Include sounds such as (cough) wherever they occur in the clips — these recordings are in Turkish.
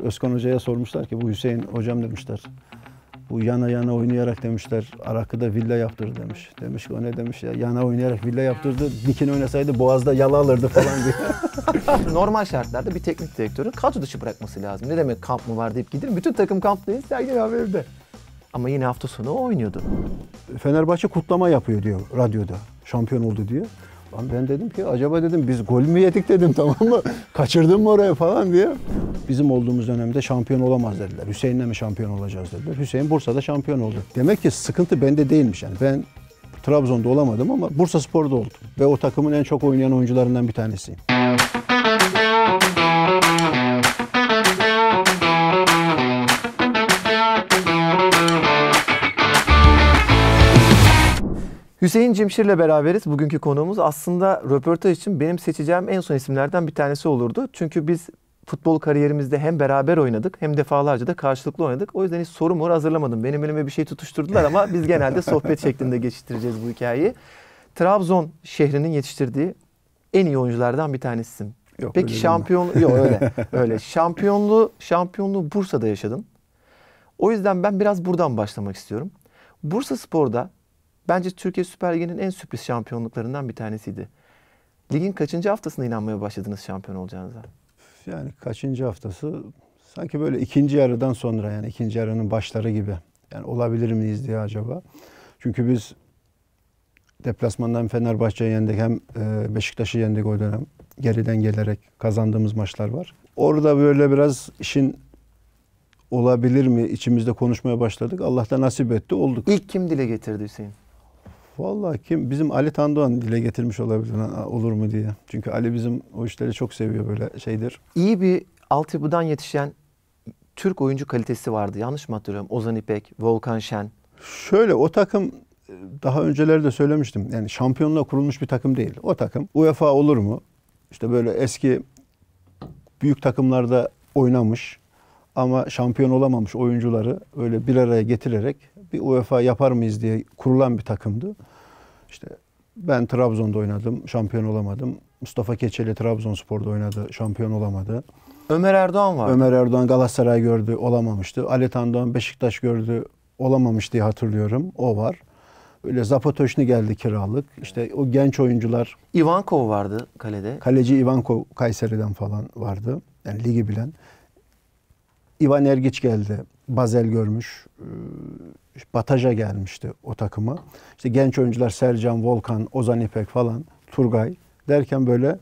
Özkan Hoca'ya sormuşlar ki bu Hüseyin hocam demişler. Bu yana yana oynayarak demişler Arakı'da villa yaptırdı demiş. Demiş ki o ne demiş ya yana oynayarak villa yaptırdı. Dikin oynasaydı boğazda yala alırdı falan diye. (laughs) Normal şartlarda bir teknik direktörün kadro dışı bırakması lazım. Ne demek kamp mı var deyip gidelim. Bütün takım kamp Sergen abi evde. Ama yine hafta sonu o oynuyordu. Fenerbahçe kutlama yapıyor diyor radyoda. Şampiyon oldu diyor. Lan ben dedim ki acaba dedim biz gol mü yedik dedim (laughs) tamam mı? kaçırdın mı oraya falan diye. Bizim olduğumuz dönemde şampiyon olamaz dediler. Hüseyin'le mi şampiyon olacağız dediler. Hüseyin Bursa'da şampiyon oldu. Demek ki sıkıntı bende değilmiş yani. Ben Trabzon'da olamadım ama Bursa Spor'da oldum. Ve o takımın en çok oynayan oyuncularından bir tanesiyim. Hüseyin Cimşir'le beraberiz. Bugünkü konuğumuz aslında röportaj için benim seçeceğim en son isimlerden bir tanesi olurdu. Çünkü biz futbol kariyerimizde hem beraber oynadık hem defalarca da karşılıklı oynadık. O yüzden hiç soru moru hazırlamadım. Benim elime bir şey tutuşturdular ama biz genelde (laughs) sohbet şeklinde geçiştireceğiz bu hikayeyi. Trabzon şehrinin yetiştirdiği en iyi oyunculardan bir tanesisin. Yok, Peki şampiyon yok öyle. (laughs) öyle. Şampiyonluğu şampiyonluğu Bursa'da yaşadın. O yüzden ben biraz buradan başlamak istiyorum. Bursa Spor'da Bence Türkiye Süper Ligi'nin en sürpriz şampiyonluklarından bir tanesiydi. Ligin kaçıncı haftasında inanmaya başladınız şampiyon olacağınıza? Yani kaçıncı haftası? Sanki böyle ikinci yarıdan sonra yani ikinci yarının başları gibi. Yani olabilir miyiz diye acaba. Çünkü biz deplasmandan Fenerbahçe'yi yendik hem e, Beşiktaş'ı yendik o dönem. Geriden gelerek kazandığımız maçlar var. Orada böyle biraz işin olabilir mi içimizde konuşmaya başladık. Allah'ta nasip etti olduk. İlk kim dile getirdi Hüseyin? Vallahi kim bizim Ali Tandoğan dile getirmiş olabilir olur mu diye. Çünkü Ali bizim o işleri çok seviyor böyle şeydir. İyi bir altyapıdan yetişen Türk oyuncu kalitesi vardı. Yanlış mı hatırlıyorum? Ozan İpek, Volkan Şen. Şöyle o takım daha önceleri de söylemiştim. Yani şampiyonluğa kurulmuş bir takım değil. O takım UEFA olur mu? İşte böyle eski büyük takımlarda oynamış ama şampiyon olamamış oyuncuları öyle bir araya getirerek bir UEFA yapar mıyız diye kurulan bir takımdı. İşte ben Trabzon'da oynadım, şampiyon olamadım. Mustafa Keçeli Trabzonspor'da oynadı, şampiyon olamadı. Ömer Erdoğan var. Ömer Erdoğan Galatasaray gördü, olamamıştı. Ali Tandoğan Beşiktaş gördü, olamamış diye hatırlıyorum. O var. Öyle Zapotoşni geldi kiralık. İşte o genç oyuncular. Ivankov vardı kalede. Kaleci Ivankov Kayseri'den falan vardı. Yani ligi bilen. Ivan Ergiç geldi. Bazel görmüş. Ee, bataja gelmişti o takımı. İşte genç oyuncular Sercan, Volkan, Ozan İpek falan, Turgay derken böyle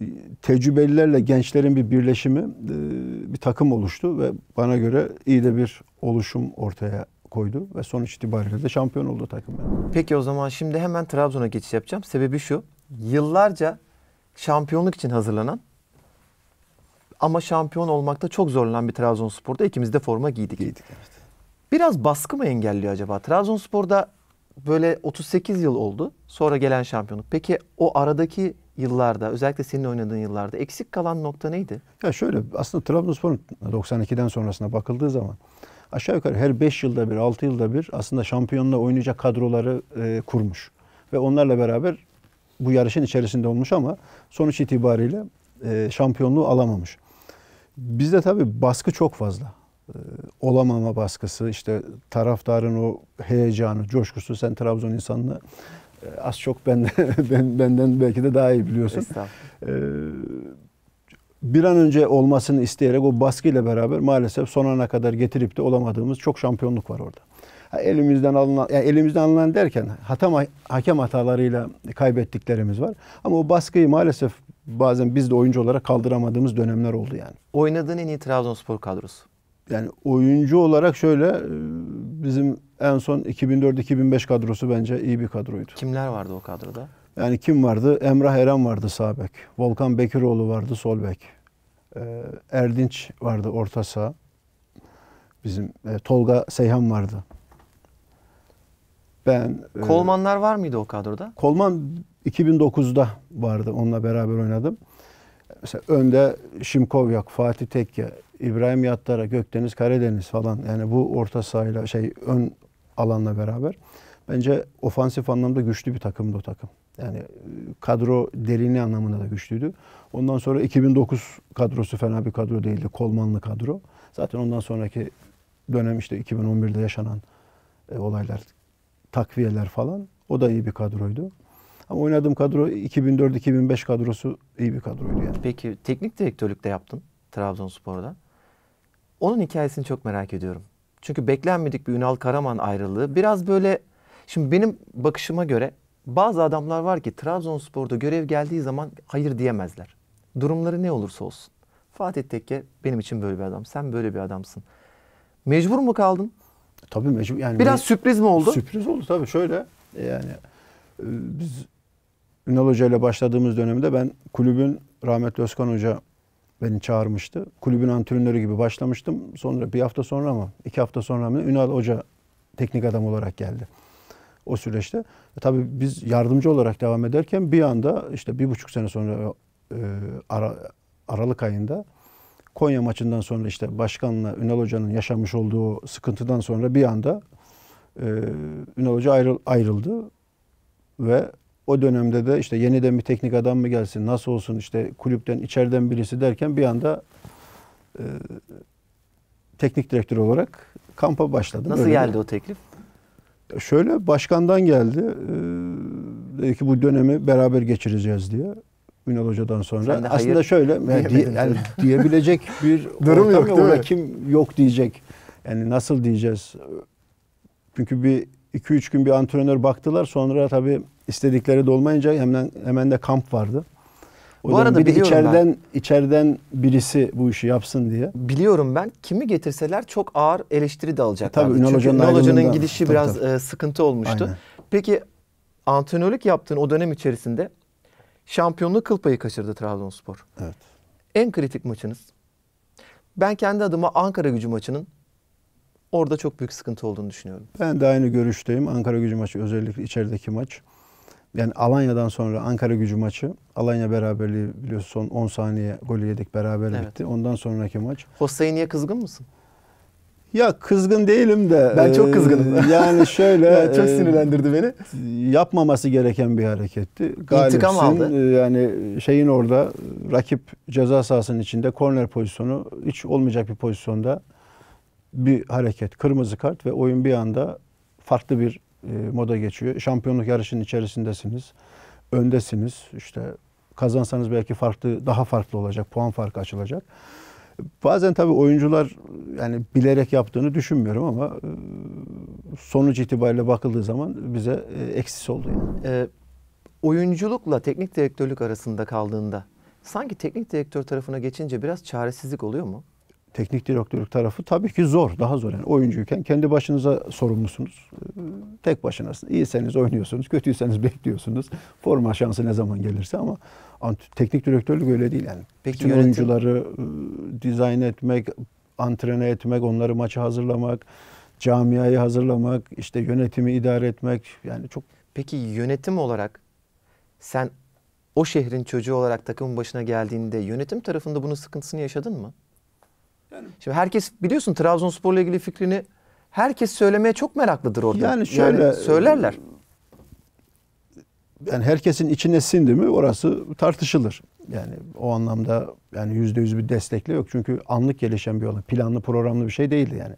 e, tecrübelilerle gençlerin bir birleşimi e, bir takım oluştu ve bana göre iyi de bir oluşum ortaya koydu ve sonuç itibariyle de şampiyon oldu takım. Yani. Peki o zaman şimdi hemen Trabzon'a geçiş yapacağım. Sebebi şu. Yıllarca şampiyonluk için hazırlanan ama şampiyon olmakta çok zorlanan bir Trabzonspor'da ikimiz de forma giydik. Giydik evet. Biraz baskı mı engelliyor acaba? Trabzonspor'da böyle 38 yıl oldu sonra gelen şampiyonluk. Peki o aradaki yıllarda özellikle senin oynadığın yıllarda eksik kalan nokta neydi? Ya şöyle aslında Trabzonspor'un 92'den sonrasına bakıldığı zaman aşağı yukarı her 5 yılda bir 6 yılda bir aslında şampiyonla oynayacak kadroları e, kurmuş. Ve onlarla beraber bu yarışın içerisinde olmuş ama sonuç itibariyle e, şampiyonluğu alamamış. Bizde tabii baskı çok fazla. Ee, olamama baskısı, işte taraftarın o heyecanı, coşkusu sen Trabzon insanını e, az çok ben, (laughs) ben benden belki de daha iyi biliyorsun. Ee, bir an önce olmasını isteyerek o baskıyla beraber maalesef son ana kadar getirip de olamadığımız çok şampiyonluk var orada. elimizden alınan, yani elimizden alınan derken hatam, hakem hatalarıyla kaybettiklerimiz var. Ama o baskıyı maalesef bazen biz de oyuncu olarak kaldıramadığımız dönemler oldu yani. Oynadığın en iyi Trabzonspor kadrosu yani oyuncu olarak şöyle e, bizim en son 2004-2005 kadrosu bence iyi bir kadroydu. Kimler vardı o kadroda? Yani kim vardı? Emrah Eren vardı sağ bek. Volkan Bekiroğlu vardı sol bek. E, Erdinç vardı orta saha. Bizim e, Tolga Seyhan vardı. Ben Kolmanlar e, var mıydı o kadroda? Kolman 2009'da vardı. Onunla beraber oynadım. Mesela önde Şimkovyak, Fatih Tekke, İbrahim Yattara, Gökdeniz, Karadeniz falan yani bu orta sahayla şey ön alanla beraber bence ofansif anlamda güçlü bir takımdı o takım. Yani e, kadro derinliği anlamında da güçlüydü. Ondan sonra 2009 kadrosu fena bir kadro değildi. Kolmanlı kadro. Zaten ondan sonraki dönem işte 2011'de yaşanan e, olaylar, takviyeler falan. O da iyi bir kadroydu. Ama oynadığım kadro 2004-2005 kadrosu iyi bir kadroydu yani. Peki teknik direktörlük de yaptın Trabzonspor'da. Onun hikayesini çok merak ediyorum. Çünkü beklenmedik bir Ünal Karaman ayrılığı. Biraz böyle şimdi benim bakışıma göre bazı adamlar var ki Trabzonspor'da görev geldiği zaman hayır diyemezler. Durumları ne olursa olsun. Fatih Tekke benim için böyle bir adam. Sen böyle bir adamsın. Mecbur mu kaldın? Tabii mecbur. Yani Biraz me- sürpriz mi oldu? Sürpriz oldu tabii. Şöyle e, yani e, biz Ünal Hoca ile başladığımız dönemde ben kulübün rahmetli Özkan Hoca beni çağırmıştı. Kulübün antrenörü gibi başlamıştım. Sonra bir hafta sonra mı, iki hafta sonra mı Ünal Hoca teknik adam olarak geldi o süreçte. E, tabii biz yardımcı olarak devam ederken bir anda işte bir buçuk sene sonra e, ara, Aralık ayında Konya maçından sonra işte başkanla Ünal Hoca'nın yaşamış olduğu sıkıntıdan sonra bir anda e, Ünal Hoca ayrıl, ayrıldı ve o dönemde de işte yeniden bir teknik adam mı gelsin, nasıl olsun işte kulüpten içeriden birisi derken bir anda e, teknik direktör olarak kampa başladım. Nasıl geldi mi? o teklif? Şöyle başkandan geldi. Ee, dedi ki bu dönemi beraber geçireceğiz diye. Ünal Hoca'dan sonra. Aslında hayır şöyle diye, yani diyebilecek bir (laughs) durum yok değil mi? Kim yok diyecek. Yani nasıl diyeceğiz? Çünkü bir 2-3 gün bir antrenör baktılar. Sonra tabii istedikleri de olmayınca hemen hemen de kamp vardı. O bu arada bir de içeriden ben, içeriden birisi bu işi yapsın diye. Biliyorum ben. Kimi getirseler çok ağır eleştiri de alacaklar. E tabii Ünal Hoca'nın, Ünal Hoca'nın gidişi tabii, biraz tabii. E, sıkıntı olmuştu. Aynen. Peki antrenörlük yaptığın o dönem içerisinde şampiyonluğu kıl payı kaçırdı Trabzonspor. Evet. En kritik maçınız. Ben kendi adıma Ankara gücü maçının orada çok büyük sıkıntı olduğunu düşünüyorum. Ben de aynı görüşteyim. Ankara gücü maçı özellikle içerideki maç yani Alanya'dan sonra Ankara gücü maçı. Alanya beraberliği biliyorsun son 10 saniye golü yedik beraber evet. bitti. Ondan sonraki maç. Hosta'ya niye kızgın mısın? Ya kızgın değilim de. Ben çok e, kızgınım. E, (laughs) yani şöyle. (laughs) ya çok e, sinirlendirdi beni. Yapmaması gereken bir hareketti. İntikam aldı. E, yani şeyin orada rakip ceza sahasının içinde korner pozisyonu hiç olmayacak bir pozisyonda bir hareket. Kırmızı kart ve oyun bir anda farklı bir e, moda geçiyor. Şampiyonluk yarışının içerisindesiniz. Öndesiniz. İşte kazansanız belki farklı daha farklı olacak. Puan farkı açılacak. Bazen tabii oyuncular yani bilerek yaptığını düşünmüyorum ama e, sonuç itibariyle bakıldığı zaman bize e, eksisi oldu. Yani. E, oyunculukla teknik direktörlük arasında kaldığında sanki teknik direktör tarafına geçince biraz çaresizlik oluyor mu? teknik direktörlük tarafı tabii ki zor, daha zor. Yani oyuncuyken kendi başınıza sorumlusunuz. Ee, tek başınasınız. İyiseniz oynuyorsunuz, kötüyseniz bekliyorsunuz. Forma şansı ne zaman gelirse ama teknik direktörlük öyle değil yani. Peki Bütün yönetim... oyuncuları e, dizayn etmek, antrene etmek, onları maça hazırlamak, camiayı hazırlamak, işte yönetimi idare etmek yani çok Peki yönetim olarak sen o şehrin çocuğu olarak takımın başına geldiğinde yönetim tarafında bunun sıkıntısını yaşadın mı? Yani, Şimdi herkes biliyorsun Trabzonspor'la ilgili fikrini herkes söylemeye çok meraklıdır orada. Yani şöyle yani söylerler. E, yani herkesin içine sindi mi orası tartışılır. Yani o anlamda yani yüzde yüz bir destekle yok. Çünkü anlık gelişen bir olay. Planlı programlı bir şey değildi yani.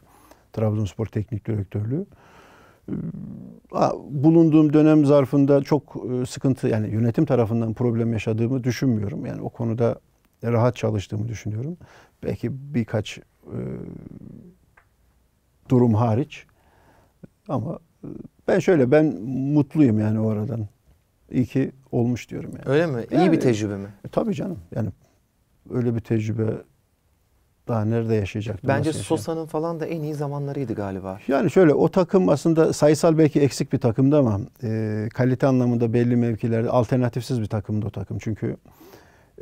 Trabzonspor teknik direktörlüğü. E, bulunduğum dönem zarfında çok e, sıkıntı yani yönetim tarafından problem yaşadığımı düşünmüyorum. Yani o konuda rahat çalıştığımı düşünüyorum. Belki birkaç e, durum hariç. Ama e, ben şöyle ben mutluyum yani oradan. İyi ki olmuş diyorum yani. Öyle mi? Yani, İyi bir tecrübe mi? E, tabii canım. Yani öyle bir tecrübe daha nerede yaşayacak? Bence Sosa'nın falan da en iyi zamanlarıydı galiba. Yani şöyle o takım aslında sayısal belki eksik bir takımdı ama e, kalite anlamında belli mevkilerde alternatifsiz bir takımdı o takım. Çünkü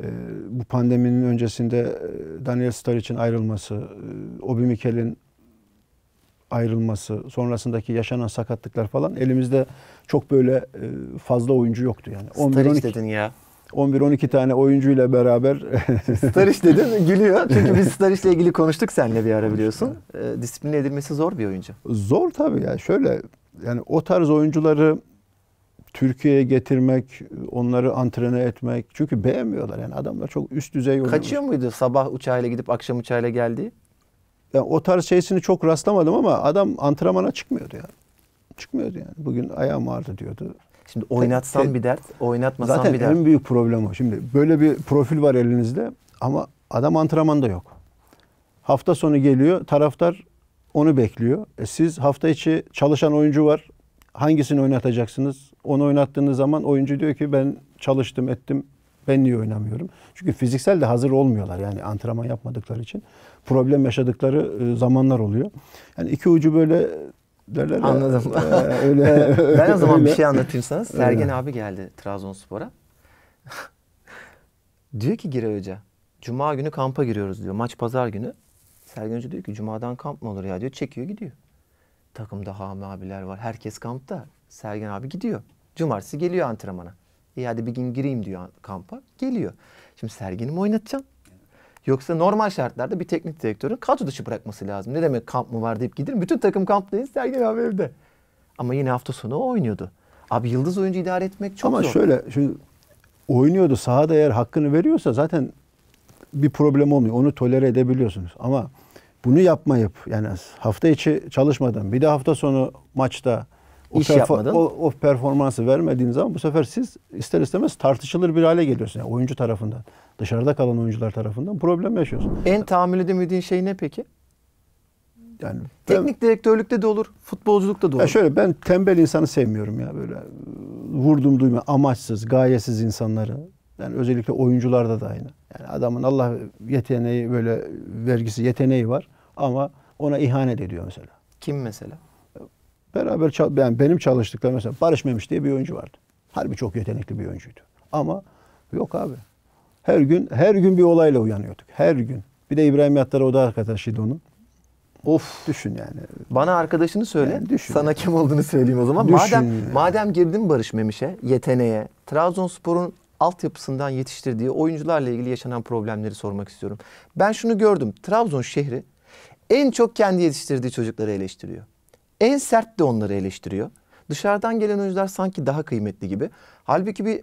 ee, bu pandeminin öncesinde e, Daniel Star için ayrılması, e, Obi Mikel'in ayrılması, sonrasındaki yaşanan sakatlıklar falan elimizde çok böyle e, fazla oyuncu yoktu yani. Star 11 12 dedin ya. 11-12 tane oyuncuyla beraber. (laughs) Stariş dedin gülüyor. Çünkü biz ile ilgili konuştuk seninle bir ara biliyorsun. E, ee, disiplin edilmesi zor bir oyuncu. Zor tabii ya. Şöyle yani o tarz oyuncuları Türkiye'ye getirmek, onları antrene etmek. Çünkü beğenmiyorlar yani adamlar çok üst düzey oynuyorlar. Kaçıyor muydu sabah uçağıyla gidip akşam uçağıyla geldi. Yani o tarz şeysini çok rastlamadım ama adam antrenmana çıkmıyordu ya. Çıkmıyordu yani. Bugün ayağım vardı diyordu. Şimdi oynatsan bir dert, oynatmasan zaten bir dert. Zaten en büyük problem o. Şimdi böyle bir profil var elinizde ama adam antrenmanda yok. Hafta sonu geliyor, taraftar onu bekliyor. E siz hafta içi çalışan oyuncu var. Hangisini oynatacaksınız? Onu oynattığınız zaman oyuncu diyor ki ben çalıştım ettim ben niye oynamıyorum? Çünkü fiziksel de hazır olmuyorlar yani antrenman yapmadıkları için. Problem yaşadıkları e, zamanlar oluyor. Yani iki ucu böyle derler. Anladım. Ya, e, öyle, (laughs) ben o zaman bir şey anlatayım sana. Sergen abi geldi Trabzonspor'a. (laughs) diyor ki Gire Hoca, Cuma günü kampa giriyoruz diyor. Maç pazar günü. Sergen Hoca diyor ki Cuma'dan kamp mı olur ya diyor. Çekiyor gidiyor. Takımda Hami abiler var. Herkes kampta. Sergen abi gidiyor. Cumartesi geliyor antrenmana. E hadi bir gün gireyim diyor kampa. Geliyor. Şimdi sergini mi oynatacağım? Yoksa normal şartlarda bir teknik direktörün kadro dışı bırakması lazım. Ne demek kamp mı var deyip giderim. Bütün takım kamptayız. Sergen abi evde. Ama yine hafta sonu o oynuyordu. Abi yıldız oyuncu idare etmek çok Ama zor. Ama şöyle şimdi oynuyordu sahada eğer hakkını veriyorsa zaten bir problem olmuyor. Onu tolere edebiliyorsunuz. Ama bunu yapmayıp yani hafta içi çalışmadan bir de hafta sonu maçta o iş yapmadın. O, o performansı vermediğin zaman bu sefer siz ister istemez tartışılır bir hale geliyorsun. Yani oyuncu tarafından, dışarıda kalan oyuncular tarafından problem yaşıyorsun. En tahammül edemediğin şey ne peki? Yani ben, teknik direktörlükte de olur, futbolculukta da olur. Ya şöyle ben tembel insanı sevmiyorum ya böyle vurdum duyma amaçsız, gayesiz insanları. Yani özellikle oyuncularda da aynı. Yani adamın Allah yeteneği böyle vergisi yeteneği var ama ona ihanet ediyor mesela. Kim mesela? Beraber yani benim çalıştıklarım mesela Barış Memiş diye bir oyuncu vardı. Harbi çok yetenekli bir oyuncuydu. Ama yok abi. Her gün her gün bir olayla uyanıyorduk. Her gün. Bir de İbrahim Yattar o da arkadaşıydı onun. Of düşün yani. Bana arkadaşını söyle. Yani düşün. Sana kim olduğunu söyleyeyim o zaman. Düşün madem yani. madem girdin Barış Memiş'e, yeteneğe, Trabzonspor'un altyapısından yetiştirdiği oyuncularla ilgili yaşanan problemleri sormak istiyorum. Ben şunu gördüm. Trabzon şehri en çok kendi yetiştirdiği çocukları eleştiriyor. En sert de onları eleştiriyor. Dışarıdan gelen oyuncular sanki daha kıymetli gibi. Halbuki bir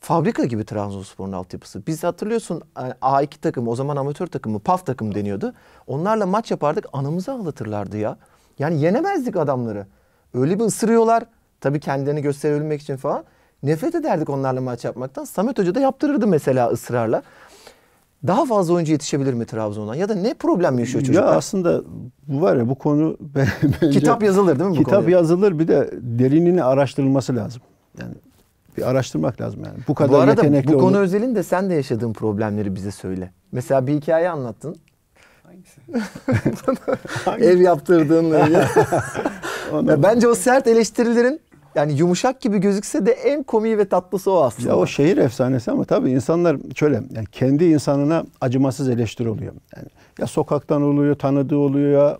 fabrika gibi Trabzonspor'un altyapısı. Biz hatırlıyorsun e, A2 takımı o zaman amatör takımı PAF takım deniyordu. Onlarla maç yapardık anamızı ağlatırlardı ya. Yani yenemezdik adamları. Öyle bir ısırıyorlar. Tabii kendilerini gösterebilmek için falan. Nefret ederdik onlarla maç yapmaktan. Samet Hoca da yaptırırdı mesela ısrarla daha fazla oyuncu yetişebilir mi Trabzon'dan? Ya da ne problem yaşıyor çocuklar? Ya aslında bu var ya bu konu (laughs) bence... Kitap yazılır değil mi bu Kitap konuya? yazılır bir de derinini araştırılması lazım. Yani bir araştırmak lazım yani. Bu kadar bu arada, yetenekli bu konu olur. özelin de sen de yaşadığın problemleri bize söyle. Mesela bir hikaye anlattın. Hangisi? (laughs) Ev yaptırdığınla. (laughs) ya bence o sert eleştirilerin yani yumuşak gibi gözükse de en komiği ve tatlısı o aslında. Ya o şehir efsanesi ama tabii insanlar şöyle yani kendi insanına acımasız eleştiri oluyor. Yani ya sokaktan oluyor, tanıdığı oluyor ya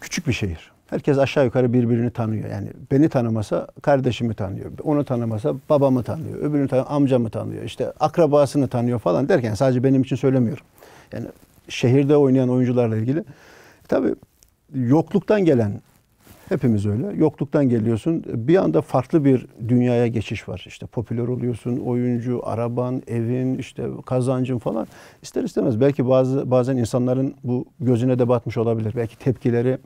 küçük bir şehir. Herkes aşağı yukarı birbirini tanıyor. Yani beni tanımasa kardeşimi tanıyor. Onu tanımasa babamı tanıyor. Öbürünü tanıyor, amcamı tanıyor. İşte akrabasını tanıyor falan derken sadece benim için söylemiyorum. Yani şehirde oynayan oyuncularla ilgili. Tabii yokluktan gelen Hepimiz öyle. Yokluktan geliyorsun. Bir anda farklı bir dünyaya geçiş var. İşte popüler oluyorsun, oyuncu, araban, evin, işte kazancın falan. İster istemez belki bazı bazen insanların bu gözüne de batmış olabilir. Belki tepkileri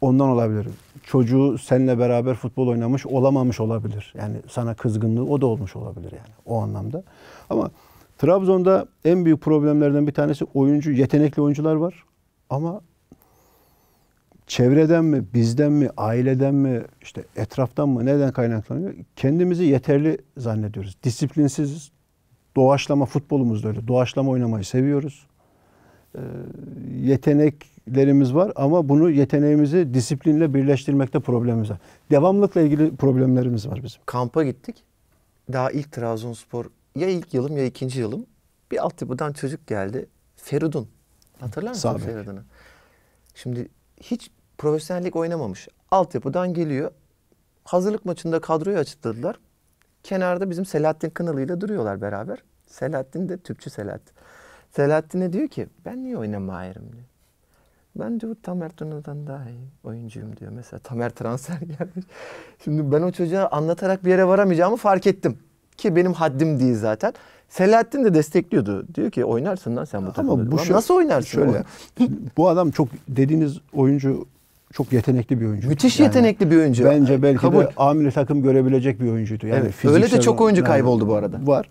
ondan olabilir. Çocuğu seninle beraber futbol oynamış olamamış olabilir. Yani sana kızgınlığı o da olmuş olabilir yani o anlamda. Ama Trabzon'da en büyük problemlerden bir tanesi oyuncu, yetenekli oyuncular var. Ama çevreden mi, bizden mi, aileden mi, işte etraftan mı, neden kaynaklanıyor? Kendimizi yeterli zannediyoruz. Disiplinsiz doğaçlama futbolumuzda öyle. Doğaçlama oynamayı seviyoruz. E, yeteneklerimiz var ama bunu yeteneğimizi disiplinle birleştirmekte problemimiz var. Devamlılıkla ilgili problemlerimiz var bizim. Kampa gittik. Daha ilk Trabzonspor ya ilk yılım ya ikinci yılım bir altyapıdan çocuk geldi. Feridun. Hatırlar mısın Feridun'u? Şimdi hiç profesyonellik oynamamış. Altyapıdan geliyor. Hazırlık maçında kadroyu açıkladılar. Kenarda bizim Selahattin Kınalı ile duruyorlar beraber. Selahattin de tüpçü Selahattin. Selahattin'e diyor ki ben niye oynamıyorum diyor. Ben diyor Tamer Tuna'dan daha iyi oyuncuyum diyor. Mesela Tamer transfer gelmiş. Şimdi ben o çocuğa anlatarak bir yere varamayacağımı fark ettim. Ki benim haddim değil zaten. Selahattin de destekliyordu. Diyor ki oynarsın lan sen bu takımda. Ama bu şöyle, nasıl oynarsın? Şöyle, bu adam çok dediğiniz oyuncu çok yetenekli bir oyuncu. Müthiş yani yetenekli bir oyuncu. Bence belki Kabul. de amiri takım görebilecek bir oyuncuydu. Yani evet, öyle de çok oyuncu kayboldu bu arada. Var.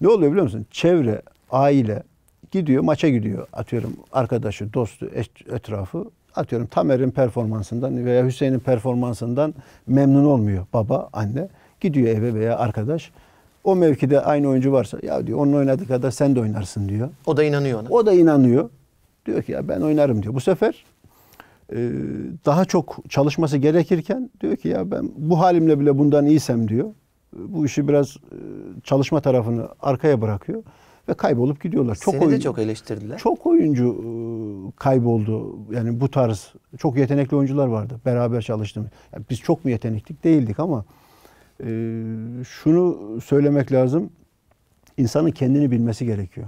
ne oluyor biliyor musun? Çevre, aile gidiyor maça gidiyor. Atıyorum arkadaşı, dostu, etrafı atıyorum Tamer'in performansından veya Hüseyin'in performansından memnun olmuyor baba, anne. Gidiyor eve veya arkadaş. O mevkide aynı oyuncu varsa ya diyor onun oynadığı kadar sen de oynarsın diyor. O da inanıyor ona. O da inanıyor. Diyor ki ya ben oynarım diyor. Bu sefer e, daha çok çalışması gerekirken diyor ki ya ben bu halimle bile bundan iyiysem diyor. Bu işi biraz e, çalışma tarafını arkaya bırakıyor ve kaybolup gidiyorlar. Çok Seni oyuncu, de çok eleştirdiler. Çok oyuncu e, kayboldu. Yani bu tarz çok yetenekli oyuncular vardı. Beraber çalıştım. Yani biz çok mu yeteneklik değildik ama e, şunu söylemek lazım. İnsanın kendini bilmesi gerekiyor.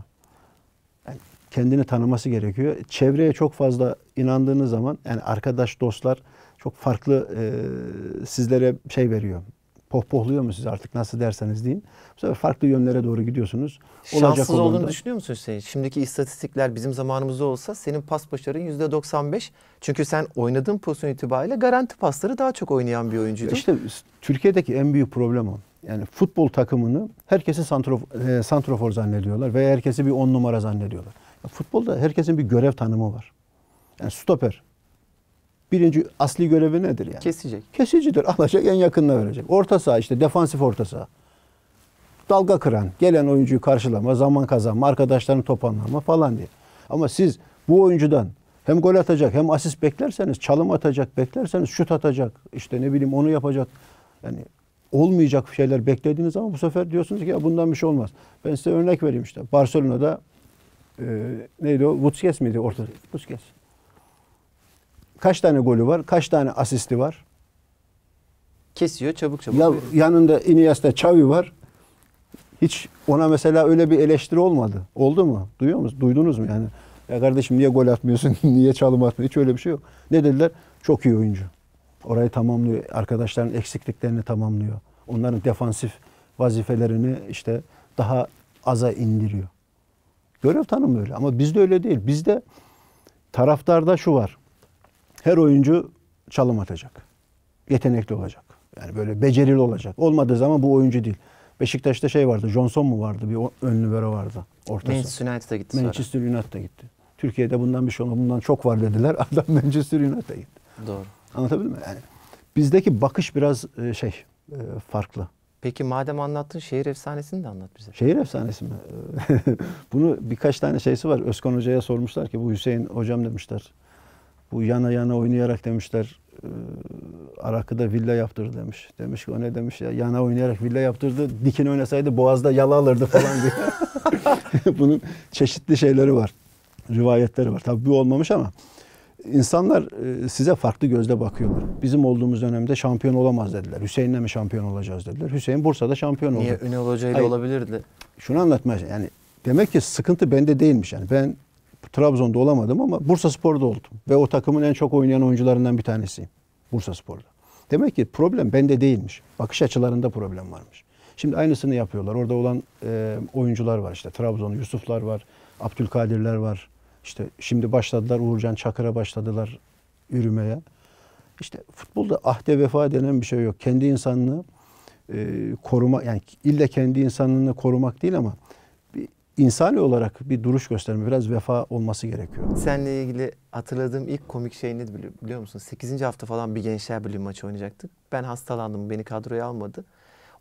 Yani kendini tanıması gerekiyor. Çevreye çok fazla inandığınız zaman yani arkadaş, dostlar çok farklı e, sizlere şey veriyor. Pohpohluyor mu siz artık nasıl derseniz deyin. Bu sefer farklı yönlere doğru gidiyorsunuz. Olacak Şanssız olduğunu da... düşünüyor musun Hüseyin? Şimdiki istatistikler bizim zamanımızda olsa senin pas başarın yüzde 95. Çünkü sen oynadığın pozisyon itibariyle garanti pasları daha çok oynayan bir oyuncuydun. İşte Türkiye'deki en büyük problem o. Yani futbol takımını herkesi santrof, e, santrofor zannediyorlar veya herkesi bir on numara zannediyorlar. Futbolda herkesin bir görev tanımı var. Yani stoper. Birinci asli görevi nedir yani? Kesecek. Kesicidir. Alacak en yakınına verecek. Orta saha işte defansif orta saha. Dalga kıran, gelen oyuncuyu karşılama, zaman kazanma, arkadaşlarını topanlama falan diye. Ama siz bu oyuncudan hem gol atacak hem asist beklerseniz, çalım atacak beklerseniz, şut atacak, işte ne bileyim onu yapacak. Yani olmayacak şeyler beklediğiniz ama bu sefer diyorsunuz ki ya bundan bir şey olmaz. Ben size örnek vereyim işte. Barcelona'da e, neydi o? Vutskes miydi Orta Vutskes. Kaç tane golü var? Kaç tane asisti var? Kesiyor çabuk çabuk. Ya, yanında Iniesta çavi var. Hiç ona mesela öyle bir eleştiri olmadı. Oldu mu? Duyuyor musunuz? Duydunuz mu yani? Ya kardeşim niye gol atmıyorsun? (laughs) niye çalım atmıyorsun? Hiç öyle bir şey yok. Ne dediler? Çok iyi oyuncu. Orayı tamamlıyor. Arkadaşların eksikliklerini tamamlıyor. Onların defansif vazifelerini işte daha aza indiriyor. Görev tanımı öyle ama bizde öyle değil. Bizde taraftarda şu var. Her oyuncu çalım atacak. Yetenekli olacak. Yani böyle becerili olacak. Olmadığı zaman bu oyuncu değil. Beşiktaş'ta şey vardı. Johnson mu vardı? Bir ön libero vardı. Ortası. Manchester United'a gitti sonra. Manchester United'a gitti. Türkiye'de bundan bir şey olmadı. Bundan çok var dediler. (laughs) Adam Manchester United'a gitti. Doğru. Anlatabildim mi? Yani bizdeki bakış biraz e, şey e, farklı. Peki madem anlattın şehir efsanesini de anlat bize. Şehir efsanesi mi? (laughs) Bunu birkaç tane şeysi var. Özkan Hoca'ya sormuşlar ki bu Hüseyin hocam demişler. Bu yana yana oynayarak demişler. Ee, Arakı'da villa yaptırdı demiş. Demiş ki o ne demiş ya yana oynayarak villa yaptırdı. Dikin oynasaydı boğazda yala alırdı falan diye. (laughs) Bunun çeşitli şeyleri var. Rivayetleri var. Tabii bu olmamış ama. İnsanlar e, size farklı gözle bakıyorlar. Bizim olduğumuz dönemde şampiyon olamaz dediler. Hüseyin'le mi şampiyon olacağız dediler. Hüseyin Bursa'da şampiyon oldu. Niye Ünal Hoca ile olabilirdi? Şunu anlatmaya yani demek ki sıkıntı bende değilmiş. Yani ben Trabzon'da olamadım ama Bursa Spor'da oldum. Ve o takımın en çok oynayan oyuncularından bir tanesiyim. Bursa Spor'da. Demek ki problem bende değilmiş. Bakış açılarında problem varmış. Şimdi aynısını yapıyorlar. Orada olan e, oyuncular var işte. Trabzon'da Yusuflar var, Abdülkadirler var, işte şimdi başladılar Uğurcan Çakır'a başladılar yürümeye. İşte futbolda ahde vefa denen bir şey yok. Kendi insanını e, koruma yani illa kendi insanını korumak değil ama bir insani olarak bir duruş gösterme biraz vefa olması gerekiyor. Seninle ilgili hatırladığım ilk komik şey ne biliyor, musun? 8. hafta falan bir gençler bölüm maçı oynayacaktık. Ben hastalandım beni kadroya almadı.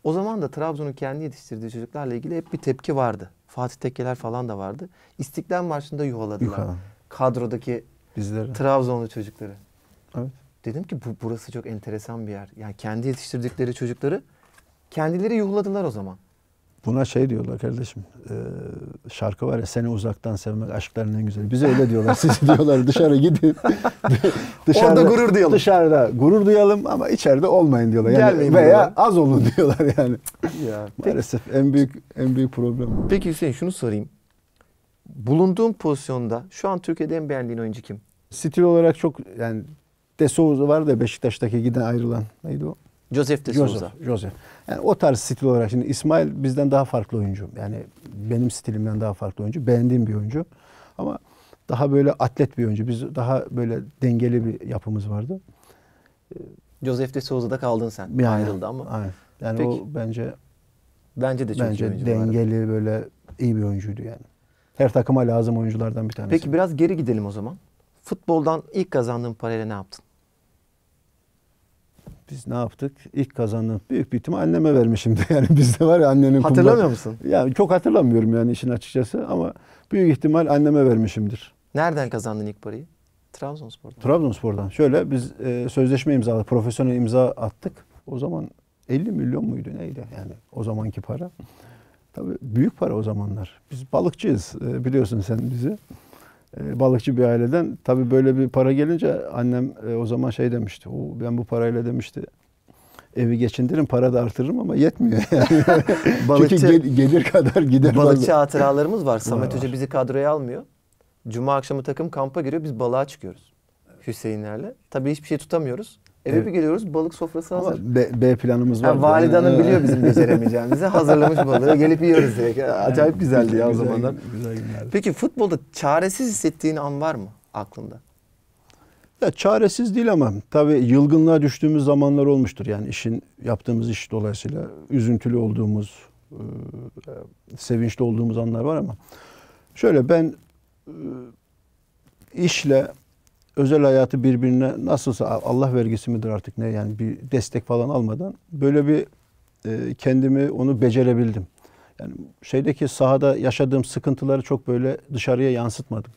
O zaman da Trabzon'un kendi yetiştirdiği çocuklarla ilgili hep bir tepki vardı. Fatih Tekkeler falan da vardı. İstiklal Marşı'nda yuvaladılar. Yukarı. Kadrodaki Bizleri. Trabzonlu çocukları. Evet. Dedim ki bu burası çok enteresan bir yer. Yani kendi yetiştirdikleri çocukları kendileri yuhladılar o zaman. Buna şey diyorlar kardeşim, e, şarkı var ya seni uzaktan sevmek aşkların en güzeli. Bize öyle diyorlar, siz (laughs) diyorlar dışarı gidin. (laughs) dışarıda, Orada gurur duyalım. Dışarıda gurur duyalım ama içeride olmayın diyorlar. Yani Gelmeyin veya diyorlar. az olun diyorlar yani. (laughs) ya, Maalesef peki, en büyük en büyük problem. Peki Hüseyin şunu sorayım. Bulunduğun pozisyonda şu an Türkiye'de en beğendiğin oyuncu kim? Stil olarak çok yani De Souza var da Beşiktaş'taki giden ayrılan neydi o? Joseph de Joseph, Souza. Joseph. Yani o tarz stil olarak şimdi İsmail bizden daha farklı oyuncu. Yani benim stilimden daha farklı oyuncu. Beğendiğim bir oyuncu. Ama daha böyle atlet bir oyuncu. Biz daha böyle dengeli bir yapımız vardı. Joseph de Souza'da kaldın sen. Yani, Ayrıldı ama. Aynen. Yani Peki. o bence bence de çok bence iyi dengeli vardı. böyle iyi bir oyuncuydu yani. Her takıma lazım oyunculardan bir tanesi. Peki biraz geri gidelim o zaman. Futboldan ilk kazandığın parayla ne yaptın? biz ne yaptık? İlk kazanı büyük bir ihtimal anneme vermişimdi. Yani (laughs) bizde var ya annenin Hatırlamıyor kumlar. musun? Yani çok hatırlamıyorum yani işin açıkçası ama büyük ihtimal anneme vermişimdir. Nereden kazandın ilk parayı? Trabzonspor'dan. Trabzonspor'dan. Şöyle biz e, sözleşme imzaladık. Profesyonel imza attık. O zaman 50 milyon muydu neydi yani o zamanki para. Tabii büyük para o zamanlar. Biz balıkçıyız e, biliyorsun sen bizi. E, balıkçı bir aileden. tabi böyle bir para gelince annem e, o zaman şey demişti. O ben bu parayla demişti evi geçindiririm, para da artırırım ama yetmiyor yani. (laughs) balıkçı, Çünkü gel, gelir kadar gider. Balıkçı bazen. hatıralarımız var. Samet Hoca bizi kadroya almıyor. Cuma akşamı takım kampa giriyor. Biz balığa çıkıyoruz. Hüseyinlerle. Tabii hiçbir şey tutamıyoruz. Eve evet. bir geliyoruz balık sofrası Ama hazır. B, B planımız var. Yani valide biliyor bizim beceremeyeceğimizi. (laughs) Hazırlamış balığı gelip yiyoruz direkt. Acayip evet. güzeldi ya o güzel, zamanlar. Güzel günlerdi. Peki futbolda çaresiz hissettiğin an var mı aklında? Ya çaresiz değil ama tabii yılgınlığa düştüğümüz zamanlar olmuştur. Yani işin yaptığımız iş dolayısıyla üzüntülü olduğumuz, e, sevinçli olduğumuz anlar var ama şöyle ben e, işle özel hayatı birbirine nasılsa Allah vergisi midir artık ne yani bir destek falan almadan böyle bir e, kendimi onu becerebildim. Yani şeydeki sahada yaşadığım sıkıntıları çok böyle dışarıya yansıtmadım.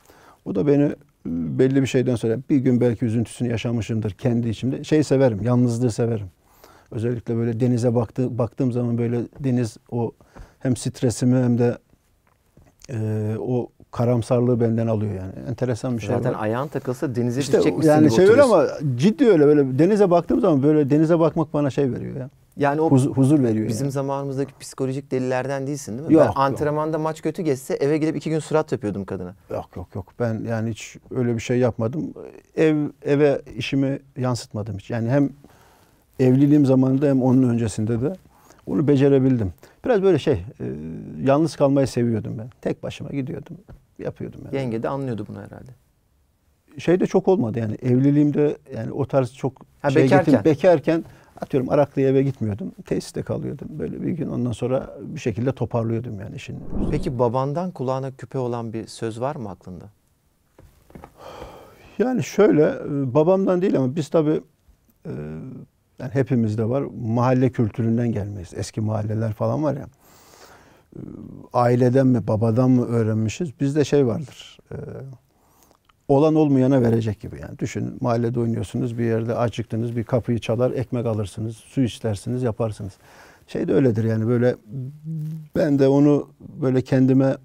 O da beni ıı, belli bir şeyden sonra bir gün belki üzüntüsünü yaşamışımdır kendi içimde. Şey severim, yalnızlığı severim. Özellikle böyle denize baktı, baktığım zaman böyle deniz o hem stresimi hem de e, o karamsarlığı benden alıyor yani. Enteresan bir şey. Zaten var. ayağın takılsa denize işte, düşecek Yani şey öyle ama ciddi öyle böyle denize baktığım zaman böyle denize bakmak bana şey veriyor ya. Yani o huzur, huzur veriyor. Bizim yani. zamanımızdaki psikolojik delilerden değilsin değil mi? Yok, ben yok. antrenmanda maç kötü geçse eve gidip iki gün surat yapıyordum kadına. Yok yok yok. Ben yani hiç öyle bir şey yapmadım. Ev eve işimi yansıtmadım hiç. Yani hem evliliğim zamanında hem onun öncesinde de bunu becerebildim. Biraz böyle şey, e, yalnız kalmayı seviyordum ben. Tek başıma gidiyordum, yapıyordum. Yani. Yenge de anlıyordu bunu herhalde. Şey de çok olmadı yani evliliğimde yani o tarz çok ha, şey bekarken. Gittim. bekarken atıyorum Araklı'ya eve gitmiyordum. Tesiste kalıyordum. Böyle bir gün ondan sonra bir şekilde toparlıyordum yani işini. Peki babandan kulağına küpe olan bir söz var mı aklında? Yani şöyle e, babamdan değil ama biz tabii e, yani hepimizde var. Mahalle kültüründen gelmeyiz. Eski mahalleler falan var ya. Ee, aileden mi, babadan mı öğrenmişiz? Bizde şey vardır. E, olan olmayana verecek gibi yani. Düşünün mahallede oynuyorsunuz, bir yerde acıktınız, bir kapıyı çalar, ekmek alırsınız, su istersiniz, yaparsınız. Şey de öyledir yani böyle ben de onu böyle kendime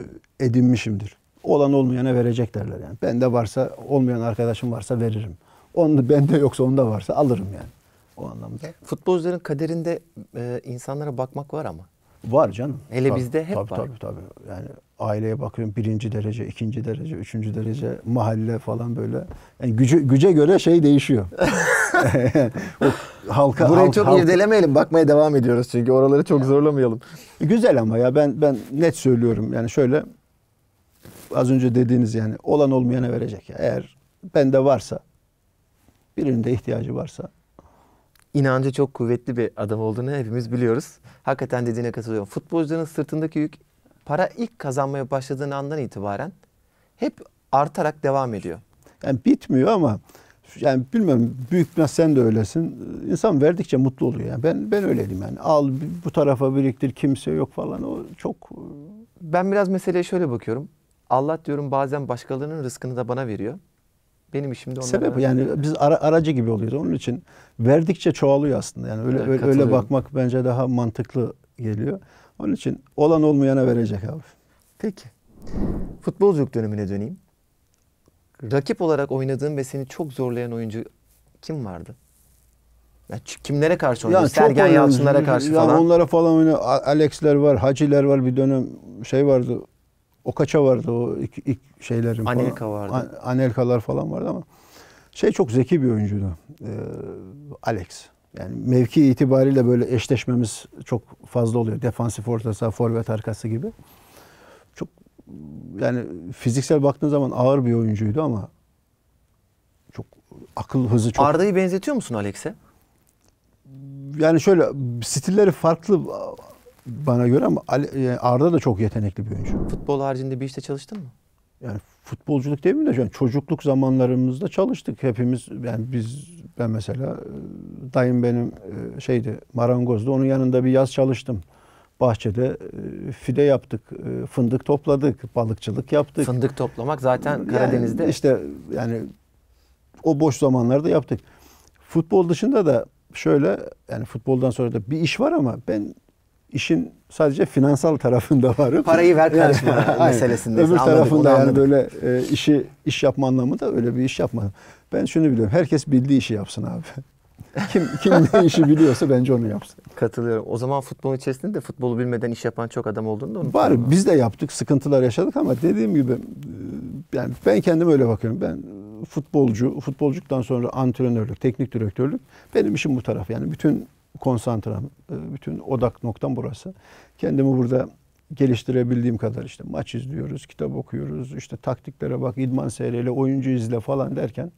e, edinmişimdir. Olan olmayana verecek derler yani. Ben de varsa, olmayan arkadaşım varsa veririm. Onu bende yoksa onda varsa alırım yani. O anlamda. Futbolcuların kaderinde e, insanlara bakmak var ama. Var canım. Hele tabii, bizde hep tabii, var. Tabii tabii. Yani aileye bakıyorum birinci derece, ikinci derece, üçüncü derece, mahalle falan böyle. Yani güce, güce göre şey değişiyor. (laughs) (laughs) halka, Burayı halk, çok halk. irdelemeyelim. Bakmaya devam ediyoruz çünkü oraları çok yani. zorlamayalım. E, güzel ama ya ben ben net söylüyorum. Yani şöyle az önce dediğiniz yani olan olmayana verecek. Ya. Eğer bende varsa birinde ihtiyacı varsa. İnancı çok kuvvetli bir adam olduğunu hepimiz biliyoruz. Hakikaten dediğine katılıyorum. Futbolcuların sırtındaki yük para ilk kazanmaya başladığın andan itibaren hep artarak devam ediyor. Yani bitmiyor ama yani bilmem büyük biraz sen de öylesin. İnsan verdikçe mutlu oluyor. Yani ben ben öyleydim yani. Al bu tarafa biriktir kimse yok falan o çok Ben biraz meseleye şöyle bakıyorum. Allah diyorum bazen başkalarının rızkını da bana veriyor. Benim işim de onlara. Sebep yani biz ara, aracı gibi oluyoruz. Onun için verdikçe çoğalıyor aslında. Yani öyle evet, öyle bakmak bence daha mantıklı geliyor. Onun için olan olmayana verecek abi. Peki. Futbolculuk dönemine döneyim. Rakip olarak oynadığın ve seni çok zorlayan oyuncu kim vardı? Ya kimlere karşı oynadın? Yani Sergen Yalçınlara karşı yani falan. Onlara falan öyle Alex'ler var, Hacı'ler var bir dönem şey vardı. O kaça vardı o ilk, ilk şeylerin Anelka vardı. A, Anelkalar falan vardı ama şey çok zeki bir oyuncuydu. Ee, Alex. Yani mevki itibariyle böyle eşleşmemiz çok fazla oluyor. Defansif orta saha, forvet arkası gibi. Çok yani fiziksel baktığın zaman ağır bir oyuncuydu ama çok akıl hızı çok. Arda'yı benzetiyor musun Alex'e? Yani şöyle stilleri farklı bana göre ama e, Arda da çok yetenekli bir oyuncu. Futbol haricinde bir işte çalıştın mı? Yani futbolculuk değil mi de yani çocukluk zamanlarımızda çalıştık hepimiz. Yani biz ben mesela e, dayım benim e, şeydi marangozdu. Onun yanında bir yaz çalıştım. Bahçede fide yaptık, fındık topladık, balıkçılık yaptık. Fındık toplamak zaten Karadeniz'de. Yani işte yani o boş zamanlarda yaptık. Futbol dışında da şöyle yani futboldan sonra da bir iş var ama ben işin sadece finansal tarafında varım. Parayı ver karışma (laughs) meselesinde. Öbür anladık, tarafında yani böyle e, işi iş yapma anlamında öyle bir iş yapma. Ben şunu biliyorum. Herkes bildiği işi yapsın abi. (laughs) kim kim ne işi biliyorsa bence onu yapsın. Katılıyorum. O zaman futbol içerisinde de futbolu bilmeden iş yapan çok adam olduğunu da unutma. Var. Biz de yaptık. Sıkıntılar yaşadık ama dediğim gibi e, yani ben kendim öyle bakıyorum. Ben futbolcu, futbolcuktan sonra antrenörlük, teknik direktörlük benim işim bu taraf. Yani bütün konsantrem, bütün odak noktam burası. Kendimi burada geliştirebildiğim kadar işte maç izliyoruz, kitap okuyoruz, işte taktiklere bak, idman seyreyle, oyuncu izle falan derken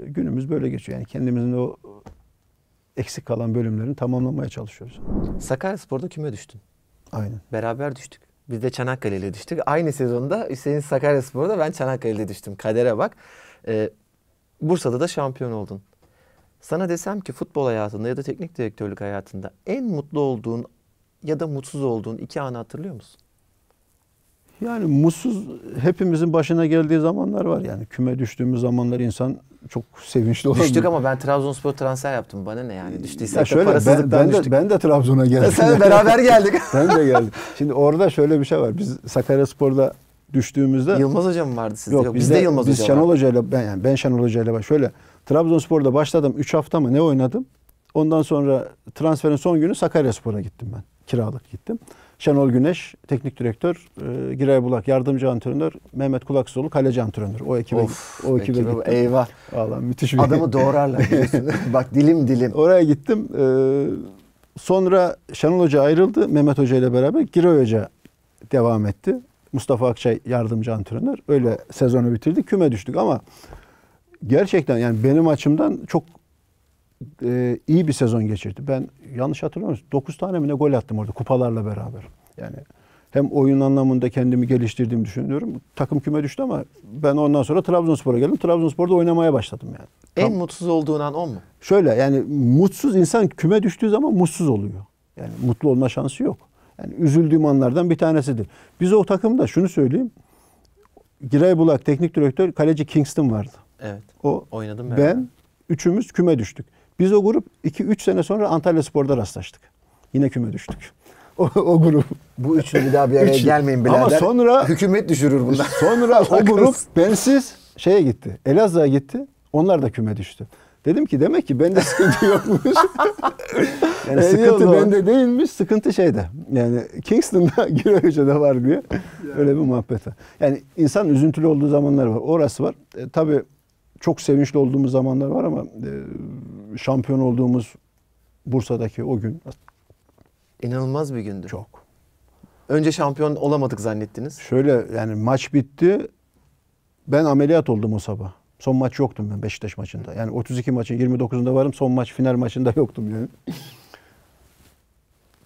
e, günümüz böyle geçiyor. Yani kendimizin o eksik kalan bölümlerini tamamlamaya çalışıyoruz. Sakarya Spor'da küme düştün. Aynen. Beraber düştük. Biz de Çanakkale'yle düştük. Aynı sezonda Hüseyin Sakarya Spor'da ben Çanakkale'de düştüm. Kadere bak. Ee, Bursa'da da şampiyon oldun. Sana desem ki futbol hayatında ya da teknik direktörlük hayatında en mutlu olduğun ya da mutsuz olduğun iki anı hatırlıyor musun? Yani mutsuz hepimizin başına geldiği zamanlar var yani. Küme düştüğümüz zamanlar insan çok sevinçli olabilir. Düştük ama ben Trabzonspor transfer yaptım. Bana ne yani? Düştüysek ya şöyle, ben, ben düştük. De, ben de Trabzon'a geldim. Sen beraber geldik. (laughs) ben de geldim. Şimdi orada şöyle bir şey var. Biz Sakaryaspor'da düştüğümüzde Yılmaz hocam vardı sizde. Yok, yok bizde, bizde Yılmaz biz Şenol Hoca ile ben yani ben Şenol Hoca ile şöyle Trabzonspor'da başladım. 3 hafta mı ne oynadım? Ondan sonra transferin son günü Sakaryaspor'a gittim ben. Kiralık gittim. Şenol Güneş, teknik direktör, e, Giray Bulak, yardımcı antrenör, Mehmet Kulaksoğlu, kaleci antrenör. O ekibe, of, o ekibe, ekibe gittim. Eyvah. Valla müthiş bir Adamı doğrarlar (laughs) Bak dilim dilim. Oraya gittim. E, sonra Şenol Hoca ayrıldı. Mehmet Hoca ile beraber Giray Hoca devam etti. Mustafa Akçay yardımcı antrenör. Öyle sezonu bitirdi. Küme düştük ama gerçekten yani benim açımdan çok e, iyi bir sezon geçirdi. Ben yanlış hatırlamıyorum. 9 tane mi ne gol attım orada kupalarla beraber. Yani hem oyun anlamında kendimi geliştirdiğimi düşünüyorum. Takım küme düştü ama ben ondan sonra Trabzonspor'a geldim. Trabzonspor'da oynamaya başladım yani. En mutsuz olduğun an o mu? Şöyle yani mutsuz insan küme düştüğü zaman mutsuz oluyor. Yani mutlu olma şansı yok. Yani üzüldüğüm anlardan bir tanesidir. Biz o takımda şunu söyleyeyim. Giray Bulak teknik direktör kaleci Kingston vardı. Evet. O oynadım ben. Ben üçümüz küme düştük. Biz o grup 2-3 sene sonra Antalya Spor'da rastlaştık. Yine küme düştük. (laughs) O, o grup. Bu üçlü bir daha bir araya gelmeyin birader. Ama sonra hükümet düşürür e, bunlar. Sonra o grup bensiz şeye gitti. Elazığ'a gitti. Onlar da küme düştü. Dedim ki demek ki bende sıkıntı (laughs) yokmuş. (laughs) yani e, sıkıntı bende değilmiş, sıkıntı şeyde. Yani Kingston'da Giro de var diye. Yani. Öyle bir muhabbet var. Yani insan üzüntülü olduğu zamanlar var. Orası var. E, tabii çok sevinçli olduğumuz zamanlar var ama e, şampiyon olduğumuz Bursa'daki o gün inanılmaz bir gündü. Çok. Önce şampiyon olamadık zannettiniz. Şöyle yani maç bitti. Ben ameliyat oldum o sabah. Son maç yoktum ben Beşiktaş maçında. Yani 32 maçın 29'unda varım. Son maç final maçında (laughs) yoktum yani.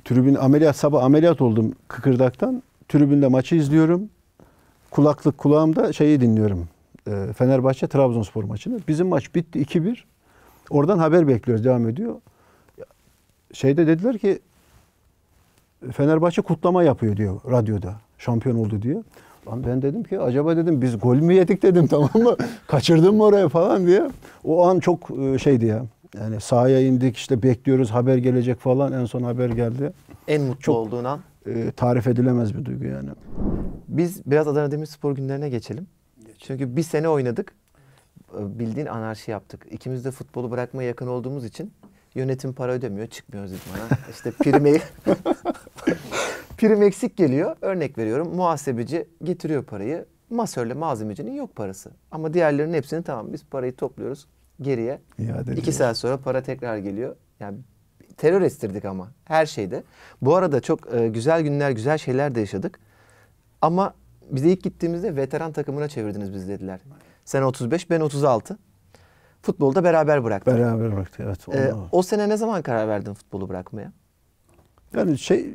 Tribün ameliyat sabah ameliyat oldum kıkırdaktan. Tribünde maçı izliyorum. Kulaklık kulağımda şeyi dinliyorum. E, Fenerbahçe Trabzonspor maçını. Bizim maç bitti 2-1. Oradan haber bekliyoruz devam ediyor. Şeyde dediler ki Fenerbahçe kutlama yapıyor diyor radyoda. Şampiyon oldu diyor. Lan ben dedim ki acaba dedim biz gol mü yedik dedim (laughs) tamam mı? Kaçırdım mı oraya falan diye. O an çok e, şeydi ya. Yani sahaya indik işte bekliyoruz haber gelecek falan en son haber geldi. En mutlu çok, olduğun an? E, tarif edilemez bir duygu yani. Biz biraz Adana Demirspor günlerine geçelim. Çünkü bir sene oynadık. Ee, bildiğin anarşi yaptık. İkimiz de futbolu bırakmaya yakın olduğumuz için yönetim para ödemiyor. Çıkmıyoruz idmana. (laughs) İşte primeyi (laughs) prim eksik geliyor. Örnek veriyorum. Muhasebeci getiriyor parayı. Masörle malzemecinin yok parası. Ama diğerlerinin hepsini tamam biz parayı topluyoruz geriye. İade İki saat sonra para tekrar geliyor. Yani terör estirdik ama her şeyde. Bu arada çok e, güzel günler, güzel şeyler de yaşadık. Ama bize ilk gittiğimizde veteran takımına çevirdiniz biz dediler. Sen 35, ben 36. Futbolda beraber bıraktık. Beraber bıraktık, evet. Ee, o sene ne zaman karar verdin futbolu bırakmaya? Yani şey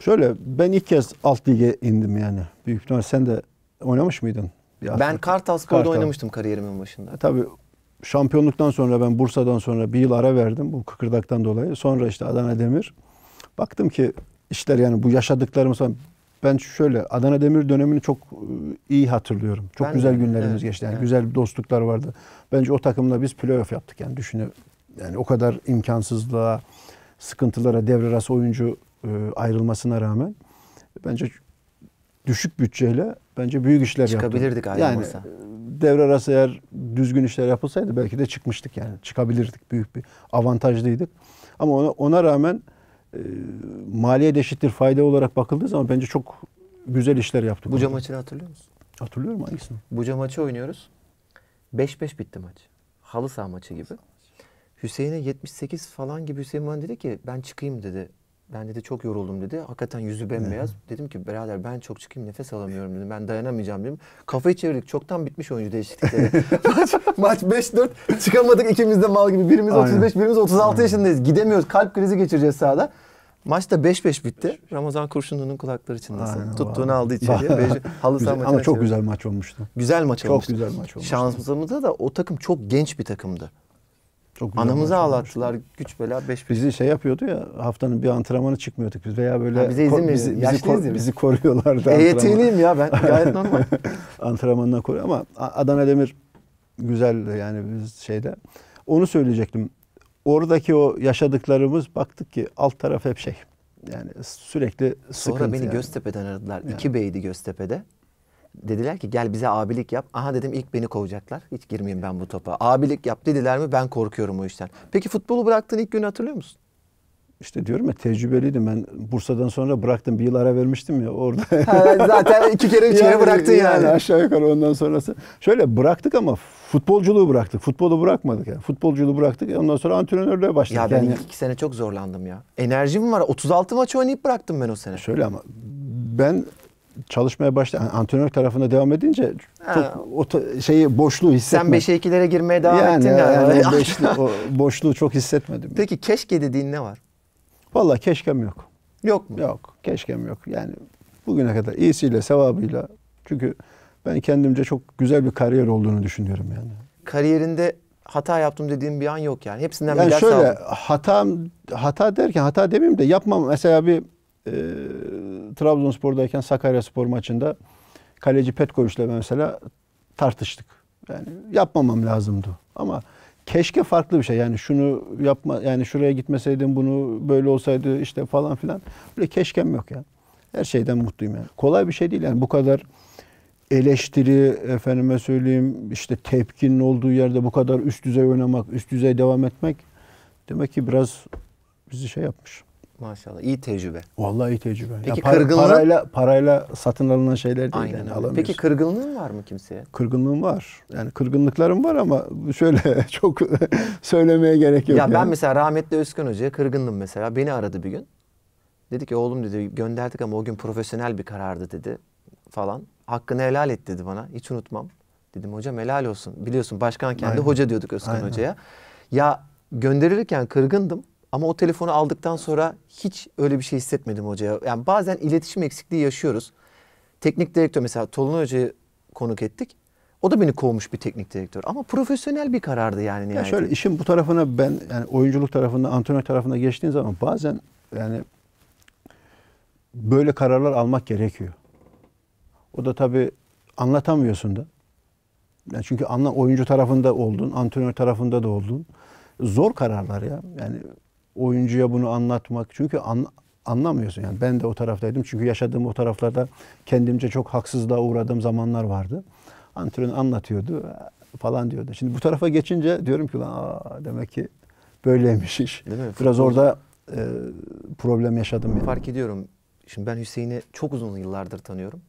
şöyle ben ilk kez alt lige indim yani. Büyük ihtimal sen de oynamış mıydın? Bir ben Kartal Spor'da Kartal. oynamıştım kariyerimin başında. E, tabii şampiyonluktan sonra ben Bursa'dan sonra bir yıl ara verdim bu kıkırdaktan dolayı. Sonra işte Adana Demir. Baktım ki işler yani bu yaşadıklarımız ben şöyle Adana Demir dönemini çok e, iyi hatırlıyorum. Çok ben güzel de, günlerimiz evet, geçti. Yani evet. güzel dostluklar vardı. Bence o takımla biz playoff yaptık yani Düşünü, Yani o kadar imkansızlığa, sıkıntılara, devre arası oyuncu e, ayrılmasına rağmen bence düşük bütçeyle bence büyük işler Çıkabilirdik yaptık. Çıkabilirdik Yani e, devre arası eğer düzgün işler yapılsaydı belki de çıkmıştık yani. Çıkabilirdik. Büyük bir avantajlıydık. Ama ona, ona rağmen e, maliye eşittir fayda olarak bakıldığı zaman bence çok güzel işler yaptık. Buca maçını hatırlıyor musun? Hatırlıyorum hangisini? Buca maçı oynuyoruz. 5-5 bitti maç. Halı saha maçı gibi. Hüseyin'e 78 falan gibi Hüseyin bana dedi ki ben çıkayım dedi ben dedi çok yoruldum dedi. Hakikaten yüzü bembeyaz. Evet. Dedim ki birader ben çok çıkayım nefes alamıyorum dedim. Ben dayanamayacağım dedim. Kafayı çevirdik. Çoktan bitmiş oyuncu değişiklikleri. (laughs) maç maç 5-4 çıkamadık ikimiz de mal gibi. Birimiz Aynen. 35 birimiz 36 Aynen. yaşındayız. Gidemiyoruz. Kalp krizi geçireceğiz sahada. Maç da 5-5 bitti. Ramazan Kurşunlu'nun kulakları için nasıl Tuttuğunu aldı içeriye. Beji, halı güzel, ama çok çevirdi. güzel maç olmuştu. Güzel maç çok olmuştu. Çok güzel maç olmuştu. Şansımızda da o takım çok genç bir takımdı. Çok Anamızı ağlattılar. Güç bela beş Bizi şey yapıyordu ya haftanın bir antrenmanı çıkmıyorduk biz veya böyle ha, bize izin ko- bizi, bizi, ko- bizi koruyorlardı. EYT'liyim ya ben (laughs) gayet normal. Antrenmanına koruyor ama Adana Demir güzeldi yani biz şeyde. Onu söyleyecektim. Oradaki o yaşadıklarımız baktık ki alt taraf hep şey. Yani sürekli Sonra sıkıntı. Sonra beni yani. Göztepe'den aradılar. Yani. İki beydi Göztepe'de. Dediler ki gel bize abilik yap. Aha dedim ilk beni kovacaklar. Hiç girmeyeyim ben bu topa. Abilik yap dediler mi ben korkuyorum o işten. Peki futbolu bıraktığın ilk günü hatırlıyor musun? İşte diyorum ya tecrübeliydim ben Bursa'dan sonra bıraktım bir yıl ara vermiştim ya orada. (laughs) zaten iki kere üç kere bıraktın yani. yani. Aşağı yukarı ondan sonrası. Şöyle bıraktık ama futbolculuğu bıraktık. Futbolu bırakmadık yani. Futbolculuğu bıraktık ondan sonra antrenörlüğe başladık. Ya ben yani. ilk iki sene çok zorlandım ya. Enerjim var 36 maç oynayıp bıraktım ben o sene. Şöyle ama ben çalışmaya başladı yani antrenör tarafında devam edince çok o şeyi boşluğu hissetmedim. Sen 5'e 2'lere girmeye devam yani, ettin galiba. Yani, yani (laughs) beşli, o boşluğu çok hissetmedim. Peki yani. keşke dediğin ne var? Vallahi keşkem yok. Yok mu? Yok. Keşkem yok. Yani bugüne kadar iyisiyle, sevabıyla. Çünkü ben kendimce çok güzel bir kariyer olduğunu düşünüyorum yani. Kariyerinde hata yaptım dediğim bir an yok yani. Hepsinden yani bir ders şöyle, hata hata derken hata demeyeyim de yapmam. Mesela bir e, Trabzonspor'dayken Sakaryaspor maçında kaleci Petkoviç'le mesela tartıştık. Yani yapmamam lazımdı ama keşke farklı bir şey. Yani şunu yapma yani şuraya gitmeseydim bunu böyle olsaydı işte falan filan. Böyle keşkem yok yani. Her şeyden mutluyum yani. Kolay bir şey değil yani bu kadar eleştiri efendime söyleyeyim işte tepkinin olduğu yerde bu kadar üst düzey oynamak, üst düzey devam etmek demek ki biraz bizi şey yapmış. Maşallah iyi tecrübe. Vallahi iyi tecrübe. Peki ya para, parayla parayla satın alınan şeyler değil Aynen yani Peki kırgınlığın var mı kimseye? Kırgınlığım var. Yani kırgınlıklarım var ama şöyle (laughs) çok (laughs) söylemeye gerek yok. Ya yani. ben mesela rahmetli Özkan Hoca'ya kırgındım mesela. Beni aradı bir gün. Dedi ki oğlum dedi gönderdik ama o gün profesyonel bir karardı dedi falan. Hakkını helal et dedi bana. Hiç unutmam. Dedim hocam helal olsun. Biliyorsun başkanken Aynen. hoca diyorduk Özkan Aynen. Hoca'ya. Ya gönderirken kırgındım. Ama o telefonu aldıktan sonra hiç öyle bir şey hissetmedim hocaya. Yani bazen iletişim eksikliği yaşıyoruz. Teknik direktör mesela Tolun Hoca'yı konuk ettik. O da beni kovmuş bir teknik direktör. Ama profesyonel bir karardı yani. Ya şöyle işin bu tarafına ben yani oyunculuk tarafında, antrenör tarafına geçtiğin zaman bazen yani böyle kararlar almak gerekiyor. O da tabii anlatamıyorsun da. Yani çünkü anla oyuncu tarafında oldun, antrenör tarafında da oldun. Zor kararlar ya. Yani oyuncuya bunu anlatmak. Çünkü an, anlamıyorsun yani. Ben de o taraftaydım. Çünkü yaşadığım o taraflarda kendimce çok haksızlığa uğradığım zamanlar vardı. Antrenör anlatıyordu e, falan diyordu. Şimdi bu tarafa geçince diyorum ki lan aa, demek ki böyleymiş iş. Değil mi? Biraz Futbol... orada e, problem yaşadım yani. Fark ediyorum. Şimdi ben Hüseyin'i çok uzun yıllardır tanıyorum.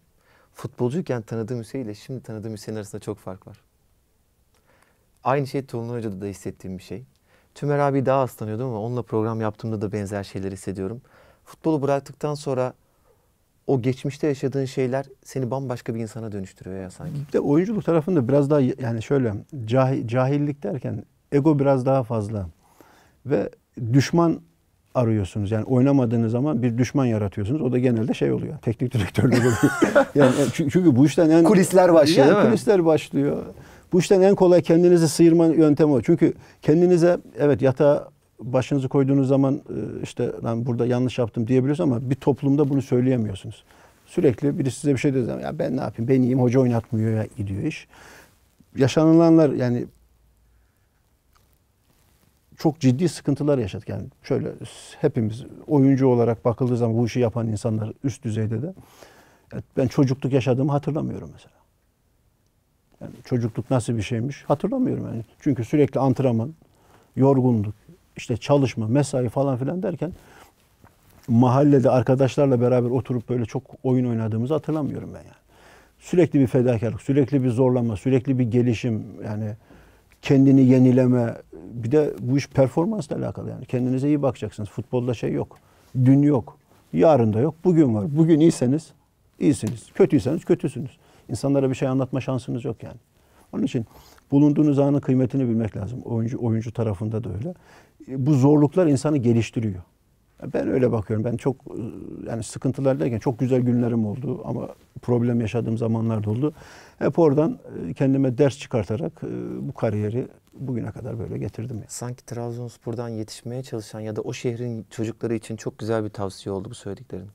Futbolcuyken tanıdığım Hüseyin ile şimdi tanıdığım Hüseyin arasında çok fark var. Aynı şey Tolunay Hoca'da da hissettiğim bir şey. Tümer abi daha az tanıyordum ama onunla program yaptığımda da benzer şeyler hissediyorum. Futbolu bıraktıktan sonra o geçmişte yaşadığın şeyler seni bambaşka bir insana dönüştürüyor ya sanki. Bir de oyunculuk tarafında biraz daha yani şöyle cahil, cahillik derken ego biraz daha fazla. Ve düşman arıyorsunuz. Yani oynamadığınız zaman bir düşman yaratıyorsunuz. O da genelde şey oluyor. Teknik direktörlük oluyor. (laughs) yani çünkü bu işten en kulisler başlıyor yani, değil mi? Kulisler başlıyor. Bu işten en kolay kendinizi sıyırma yöntemi o. Çünkü kendinize evet yatağa başınızı koyduğunuz zaman e, işte ben burada yanlış yaptım diyebiliyorsunuz ama bir toplumda bunu söyleyemiyorsunuz. Sürekli biri size bir şey dediği ya ben ne yapayım ben iyiyim hoca oynatmıyor ya gidiyor iş. Yaşanılanlar yani çok ciddi sıkıntılar yaşadık. Yani şöyle hepimiz oyuncu olarak bakıldığı zaman bu işi yapan insanlar üst düzeyde de ben çocukluk yaşadığımı hatırlamıyorum mesela. Yani çocukluk nasıl bir şeymiş hatırlamıyorum yani. Çünkü sürekli antrenman, yorgunluk, işte çalışma, mesai falan filan derken mahallede arkadaşlarla beraber oturup böyle çok oyun oynadığımızı hatırlamıyorum ben yani. Sürekli bir fedakarlık, sürekli bir zorlama, sürekli bir gelişim yani kendini yenileme. Bir de bu iş performansla alakalı yani. Kendinize iyi bakacaksınız. Futbolda şey yok. Dün yok. Yarın da yok. Bugün var. Bugün iyiyseniz iyisiniz. Kötüyseniz kötüsünüz. İnsanlara bir şey anlatma şansınız yok yani. Onun için bulunduğunuz anın kıymetini bilmek lazım. Oyuncu oyuncu tarafında da öyle. E, bu zorluklar insanı geliştiriyor. Ben öyle bakıyorum. Ben çok e, yani sıkıntılar derken çok güzel günlerim oldu ama problem yaşadığım zamanlar da oldu. Hep oradan e, kendime ders çıkartarak bu kariyeri bugüne kadar böyle getirdim. Yani. Sanki Trabzonspor'dan yetişmeye çalışan ya da o şehrin çocukları için çok güzel bir tavsiye oldu bu söylediklerin.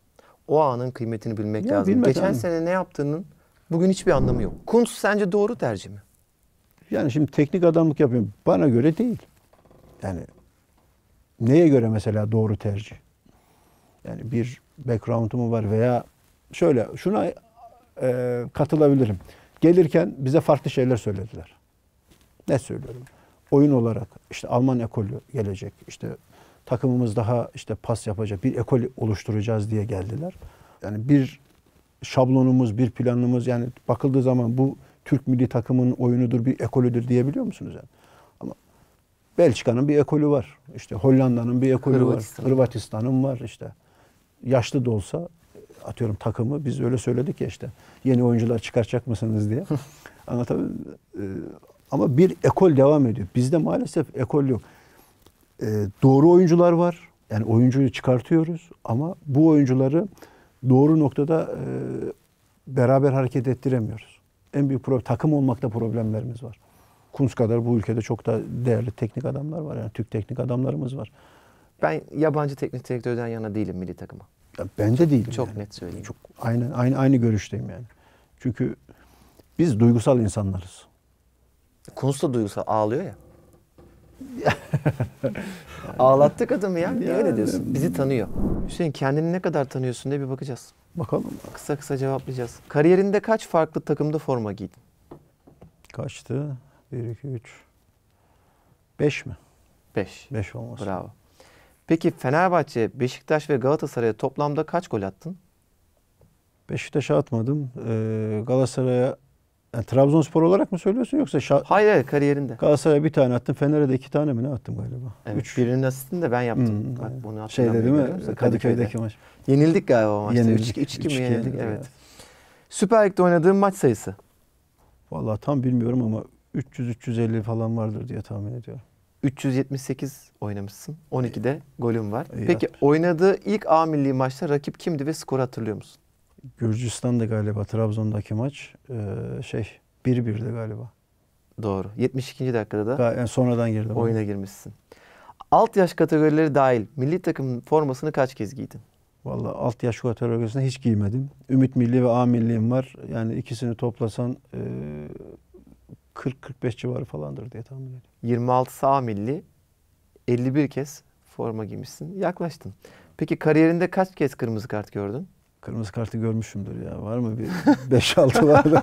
O anın kıymetini bilmek ya, lazım. Geçen yani. sene ne yaptığının Bugün hiçbir anlamı yok. Kuntz sence doğru tercih mi? Yani şimdi teknik adamlık yapıyorum. Bana göre değil. Yani neye göre mesela doğru tercih? Yani bir mu var veya şöyle şuna e, katılabilirim. Gelirken bize farklı şeyler söylediler. Ne söylüyorum? Oyun olarak işte Alman ekolü gelecek. İşte takımımız daha işte pas yapacak bir ekol oluşturacağız diye geldiler. Yani bir şablonumuz, bir planımız yani bakıldığı zaman bu Türk milli Takımın oyunudur, bir ekolüdür diyebiliyor musunuz yani? Ama Belçika'nın bir ekolü var. İşte Hollanda'nın bir ekolü Hırvatistan. var. Hırvatistan'ın var işte. Yaşlı da olsa atıyorum takımı biz öyle söyledik ya işte. Yeni oyuncular çıkaracak mısınız diye. Ama (laughs) Anlatabiliyor ee, Ama bir ekol devam ediyor. Bizde maalesef ekol yok. Ee, doğru oyuncular var. Yani oyuncuyu çıkartıyoruz ama bu oyuncuları doğru noktada e, beraber hareket ettiremiyoruz. En büyük problem, takım olmakta problemlerimiz var. Kunz kadar bu ülkede çok da değerli teknik adamlar var. Yani Türk teknik adamlarımız var. Ben yabancı teknik direktörden yana değilim milli takıma. Ya ben değilim. Çok yani. net söyleyeyim. Çok aynı aynı aynı görüşteyim yani. Çünkü biz duygusal insanlarız. Kunz da duygusal ağlıyor ya. (laughs) Ağlattık adamı ya. Niye öyle diyorsun? Bizi tanıyor. Hüseyin kendini ne kadar tanıyorsun diye bir bakacağız. Bakalım. Kısa kısa cevaplayacağız. Kariyerinde kaç farklı takımda forma giydin? Kaçtı? 1, 2, 3. 5 mi? 5. 5 olması. Bravo. Peki Fenerbahçe, Beşiktaş ve Galatasaray'a toplamda kaç gol attın? Beşiktaş'a atmadım. Ee, Galatasaray'a yani Trabzonspor olarak mı söylüyorsun yoksa şa- Hayır hayır kariyerinde. Galatasaray'a bir tane attım. Fener'e de iki tane mi ne attım galiba? Evet, Üç. Birinin asistini de ben yaptım. Hmm, Bak, bunu hatırlamıyorum. dedi mi? Kadıköy'deki, Kadıköy'deki maç. Yenildik galiba o maçta. Yenildik. 3-2 mi yenildik? yenildik evet. evet. Süper Lig'de oynadığın maç sayısı? Vallahi tam bilmiyorum ama 300-350 falan vardır diye tahmin ediyorum. 378 oynamışsın. 12'de golüm var. İyi Peki yapmış. oynadığı ilk A milli maçta rakip kimdi ve skoru hatırlıyor musun? Gürcistan'da galiba Trabzon'daki maç e, şey 1-1'di galiba. Doğru. 72. dakikada da yani sonradan girdim. Oyuna bana. girmişsin. Alt yaş kategorileri dahil milli takım formasını kaç kez giydin? Valla alt yaş kategorisine hiç giymedim. Ümit Milli ve A Milli'm var. Yani ikisini toplasan e, 40-45 civarı falandır diye tahmin ediyorum. 26 A milli, 51 kez forma giymişsin. Yaklaştın. Peki kariyerinde kaç kez kırmızı kart gördün? Kırmızı kartı görmüşümdür ya. Var mı bir 5-6 (laughs) var da.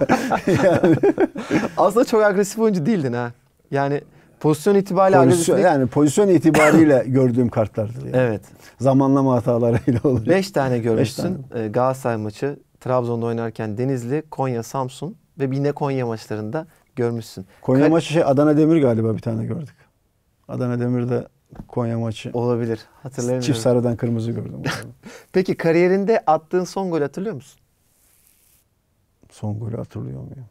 (laughs) Aslında çok agresif oyuncu değildin ha. Yani pozisyon itibariyle pozisyon, agresif Yani pozisyon itibariyle (laughs) gördüğüm kartlardır. Yani. Evet. Zamanlama hatalarıyla oluyor 5 tane görmüşsün. Beş tane. Ee, Galatasaray maçı, Trabzon'da oynarken Denizli, Konya, Samsun ve yine Konya maçlarında görmüşsün. Konya Kal- maçı şey Adana Demir galiba bir tane gördük. Adana Demir'de Konya maçı. Olabilir. Hatırlayamıyorum. Çift sarıdan kırmızı gördüm. (laughs) Peki kariyerinde attığın son gol hatırlıyor musun? Son golü hatırlıyor muyum?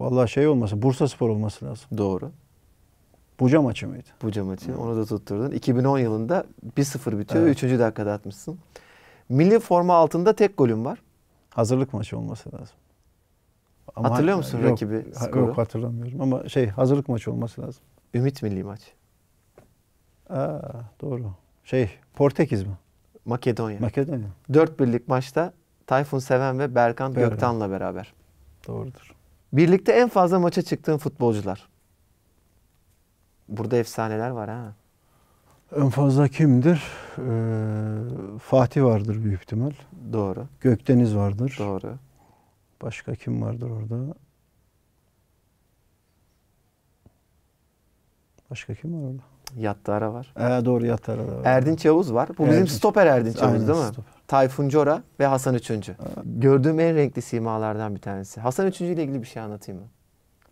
Vallahi şey olması, Bursa Spor olması lazım. Doğru. Buca maçı mıydı? Buca maçı. Hı. Onu da tutturdun. 2010 yılında 1-0 bitiyor. Evet. dakikada atmışsın. Milli forma altında tek golüm var. Hazırlık maçı olması lazım. Ama Hatırlıyor musun yok, rakibi skoru? Yok hatırlamıyorum ama şey hazırlık maçı olması lazım. Ümit milli maç. Aa, doğru. Şey Portekiz mi? Makedonya. Makedonya. Dört birlik maçta Tayfun Seven ve Berkan Berkan. Göktan'la beraber. Doğrudur. Birlikte en fazla maça çıktığın futbolcular. Burada efsaneler var ha. En fazla kimdir? Ee, Fatih vardır büyük ihtimal. Doğru. Gökdeniz vardır. Doğru. Başka kim vardır orada? Başka kim var orada? Yattı ara var. Ee, doğru yattı ara var. Erdinç Yavuz var. Bu Erdinç. bizim stoper Erdinç Yavuz Aynen, değil mi? Stoper. Tayfun Cora ve Hasan Üçüncü. Aa. Ee, Gördüğüm en renkli simalardan bir tanesi. Hasan Üçüncü ile ilgili bir şey anlatayım mı?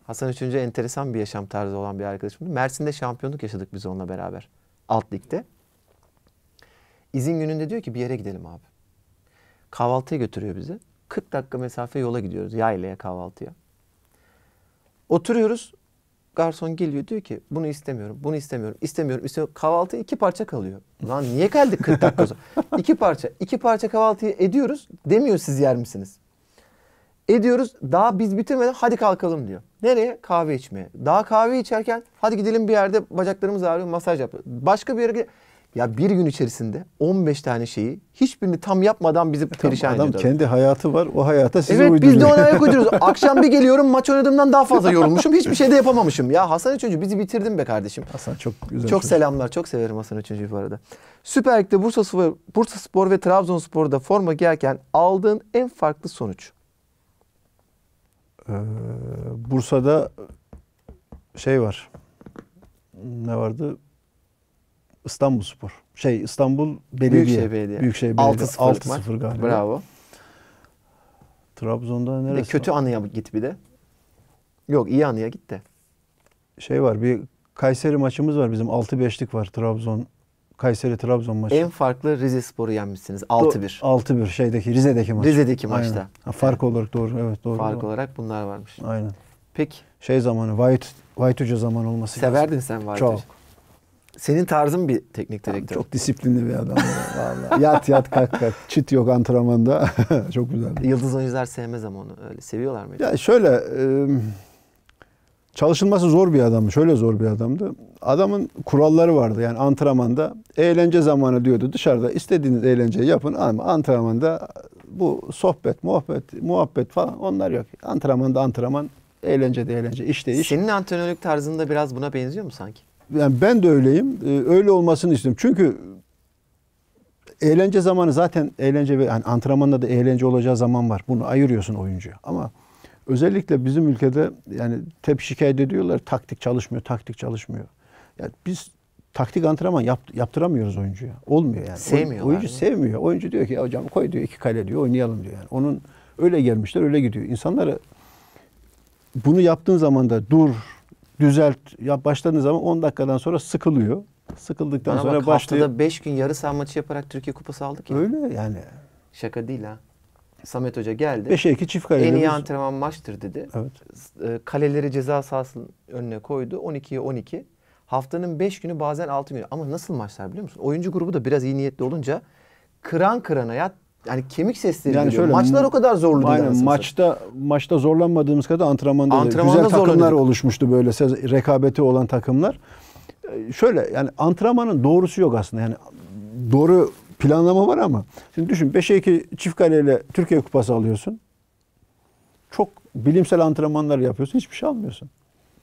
Hasan Üçüncü enteresan bir yaşam tarzı olan bir arkadaşım. Mersin'de şampiyonluk yaşadık biz onunla beraber. Alt ligde. İzin gününde diyor ki bir yere gidelim abi. Kahvaltıya götürüyor bizi. 40 dakika mesafe yola gidiyoruz yaylaya kahvaltıya. Oturuyoruz. Garson geliyor diyor ki bunu istemiyorum, bunu istemiyorum, istemiyorum, istemiyorum. Kahvaltı iki parça kalıyor. Lan niye geldik 40 dakika sonra? (laughs) iki parça. iki parça kahvaltı ediyoruz. Demiyor siz yer misiniz? Ediyoruz. Daha biz bitirmeden hadi kalkalım diyor. Nereye? Kahve içmeye. Daha kahve içerken hadi gidelim bir yerde bacaklarımız ağrıyor masaj yap. Başka bir yere ya bir gün içerisinde 15 tane şeyi hiçbirini tam yapmadan bizi perişan ediyor. Adam kendi hayatı var. O hayata sizi evet, uyduruyor. Evet biz de ona ayak (laughs) uyduruyoruz. Akşam bir geliyorum maç oynadığımdan daha fazla yorulmuşum. Hiçbir şey de yapamamışım. Ya Hasan Üçüncü bizi bitirdin be kardeşim. Hasan çok güzel. Çok çocuk. selamlar. Çok severim Hasan Üçüncü'yü bu arada. Süper Lig'de Bursa Spor, Bursa Spor ve Trabzonspor'da forma giyerken aldığın en farklı sonuç? Ee, Bursa'da şey var. Ne vardı? İstanbul Spor. Şey İstanbul Belediye. Büyükşehir Belediye. Büyükşehir Belediye. 6-0, 6 galiba. Bravo. Trabzon'da neresi? Bir kötü anıya git bir de. Yok iyi anıya git de. Şey var bir Kayseri maçımız var bizim 6-5'lik var Trabzon Kayseri Trabzon maçı. En farklı Rize Spor'u yenmişsiniz 6-1. 6-1 şeydeki Rize'deki maç. Rize'deki maçta. Ha, fark evet. olarak doğru evet doğru. Fark doğru. olarak bunlar varmış. Aynen. Peki. Şey zamanı White White Hoca zamanı olması Severdin lazım. sen White Çok. Hoca. Senin tarzın bir teknik direktör. Çok disiplinli bir adam. yat yat kalk kalk. Çit yok antrenmanda. (laughs) çok güzel. Yıldız oyuncular sevmez ama onu. Öyle seviyorlar mı? Ya şöyle ıı, çalışılması zor bir adamdı. Şöyle zor bir adamdı. Adamın kuralları vardı. Yani antrenmanda eğlence zamanı diyordu. Dışarıda istediğiniz eğlenceyi yapın ama antrenmanda bu sohbet, muhabbet, muhabbet falan onlar yok. Antrenmanda antrenman, eğlence de eğlence, iş de iş. Senin antrenörlük tarzında biraz buna benziyor mu sanki? yani ben de öyleyim. Ee, öyle olmasını istiyorum. Çünkü eğlence zamanı zaten eğlence ve yani antrenmanda da eğlence olacağı zaman var. Bunu ayırıyorsun oyuncuya. Ama özellikle bizim ülkede yani tep şikayet ediyorlar. Taktik çalışmıyor, taktik çalışmıyor. Yani biz taktik antrenman yap, yaptıramıyoruz oyuncuya. Olmuyor yani. Sevmiyor. Oyuncu yani. sevmiyor. Oyuncu diyor ki hocam koy diyor iki kale diyor oynayalım diyor. Yani onun öyle gelmişler öyle gidiyor. İnsanlara bunu yaptığın zaman da dur düzelt ya başladığınız zaman 10 dakikadan sonra sıkılıyor. Sıkıldıktan Bana sonra bak, başlıyor. Haftada 5 gün yarı saha maçı yaparak Türkiye Kupası aldık ya. Öyle yani. Şaka değil ha. Samet Hoca geldi. 5'e 2 çift kale. En iyi antrenman maçtır dedi. Evet. E, kaleleri ceza sahasının önüne koydu. 12'ye 12. Haftanın 5 günü bazen 6 günü. Ama nasıl maçlar biliyor musun? Oyuncu grubu da biraz iyi niyetli olunca kıran kırana ya yani kemik sesleri yani Şöyle, Maçlar o kadar zorlu aynen, değil. Aynen maçta maçta zorlanmadığımız kadar antrenmanda, antrenmanda güzel zorladık. takımlar oluşmuştu böyle rekabeti olan takımlar. Ee, şöyle yani antrenmanın doğrusu yok aslında. Yani doğru planlama var ama şimdi düşün 5'e 2 çift kaleyle Türkiye Kupası alıyorsun. Çok bilimsel antrenmanlar yapıyorsun. Hiçbir şey almıyorsun.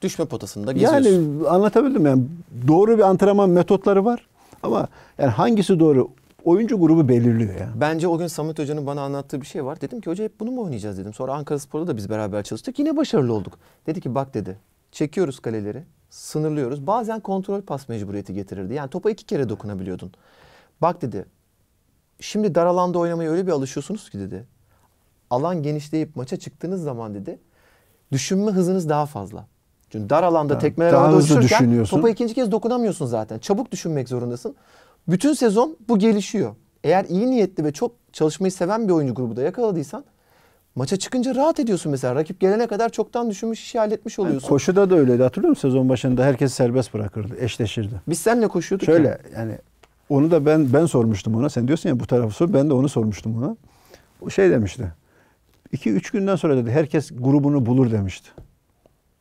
Düşme potasında geziyorsun. Yani anlatabildim yani doğru bir antrenman metotları var. Ama yani hangisi doğru oyuncu grubu belirliyor ya. Bence o gün Samet Hoca'nın bana anlattığı bir şey var. Dedim ki hoca hep bunu mu oynayacağız dedim. Sonra Ankara Spor'da da biz beraber çalıştık. Yine başarılı olduk. Dedi ki bak dedi çekiyoruz kaleleri sınırlıyoruz. Bazen kontrol pas mecburiyeti getirirdi. Yani topa iki kere dokunabiliyordun. Bak dedi şimdi dar alanda oynamaya öyle bir alışıyorsunuz ki dedi. Alan genişleyip maça çıktığınız zaman dedi düşünme hızınız daha fazla. Çünkü dar alanda yani, tekmeler hızlı düşünüyorsun. topa ikinci kez dokunamıyorsun zaten. Çabuk düşünmek zorundasın. Bütün sezon bu gelişiyor. Eğer iyi niyetli ve çok çalışmayı seven bir oyuncu grubu da yakaladıysan maça çıkınca rahat ediyorsun mesela. Rakip gelene kadar çoktan düşünmüş işi halletmiş oluyorsun. Yani koşuda da öyleydi hatırlıyor musun sezon başında herkes serbest bırakırdı, eşleşirdi. Biz seninle koşuyorduk. Şöyle ya. yani onu da ben ben sormuştum ona. Sen diyorsun ya bu tarafı sor. Ben de onu sormuştum ona. O şey demişti. 2-3 günden sonra dedi herkes grubunu bulur demişti.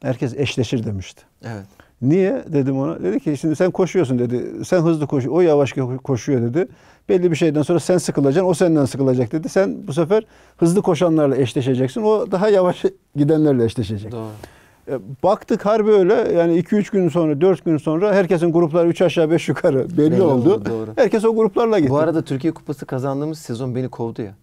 Herkes eşleşir demişti. Evet. Niye dedim ona. Dedi ki şimdi sen koşuyorsun dedi. Sen hızlı koşuyor. O yavaş koşuyor dedi. Belli bir şeyden sonra sen sıkılacaksın. O senden sıkılacak dedi. Sen bu sefer hızlı koşanlarla eşleşeceksin. O daha yavaş (laughs) gidenlerle eşleşecek. Doğru. E, baktık her böyle Yani 2-3 gün sonra, 4 gün sonra herkesin grupları 3 aşağı 5 yukarı belli, belli oldu. oldu doğru. Herkes o gruplarla gitti. Bu arada Türkiye Kupası kazandığımız sezon beni kovdu ya.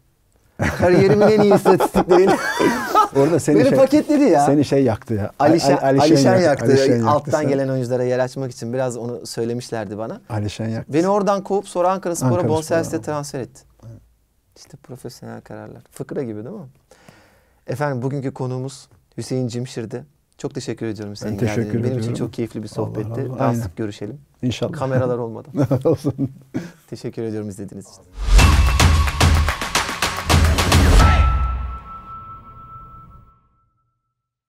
Kariyerimin en iyi istatistiklerini. (laughs) Orada seni Beni şey, paketledi ya. Seni şey yaktı ya. Alişen, Al, Alişen, Alişen yaktı. Alişen yaktı. Alttan sen. gelen oyunculara yer açmak için biraz onu söylemişlerdi bana. Alişen yaktı. Beni oradan kovup sonra Ankara Spor'a Ankara bonservisle transfer etti. Evet. İşte profesyonel kararlar. Fıkra gibi değil mi? Efendim bugünkü konuğumuz Hüseyin Cimşir'di. Çok teşekkür ediyorum Hüseyin. Ben teşekkür ediyorum. Benim için çok keyifli bir sohbetti. Allah Daha sık görüşelim. İnşallah. Kameralar olmadan. (laughs) Olsun. teşekkür ediyorum izlediğiniz için.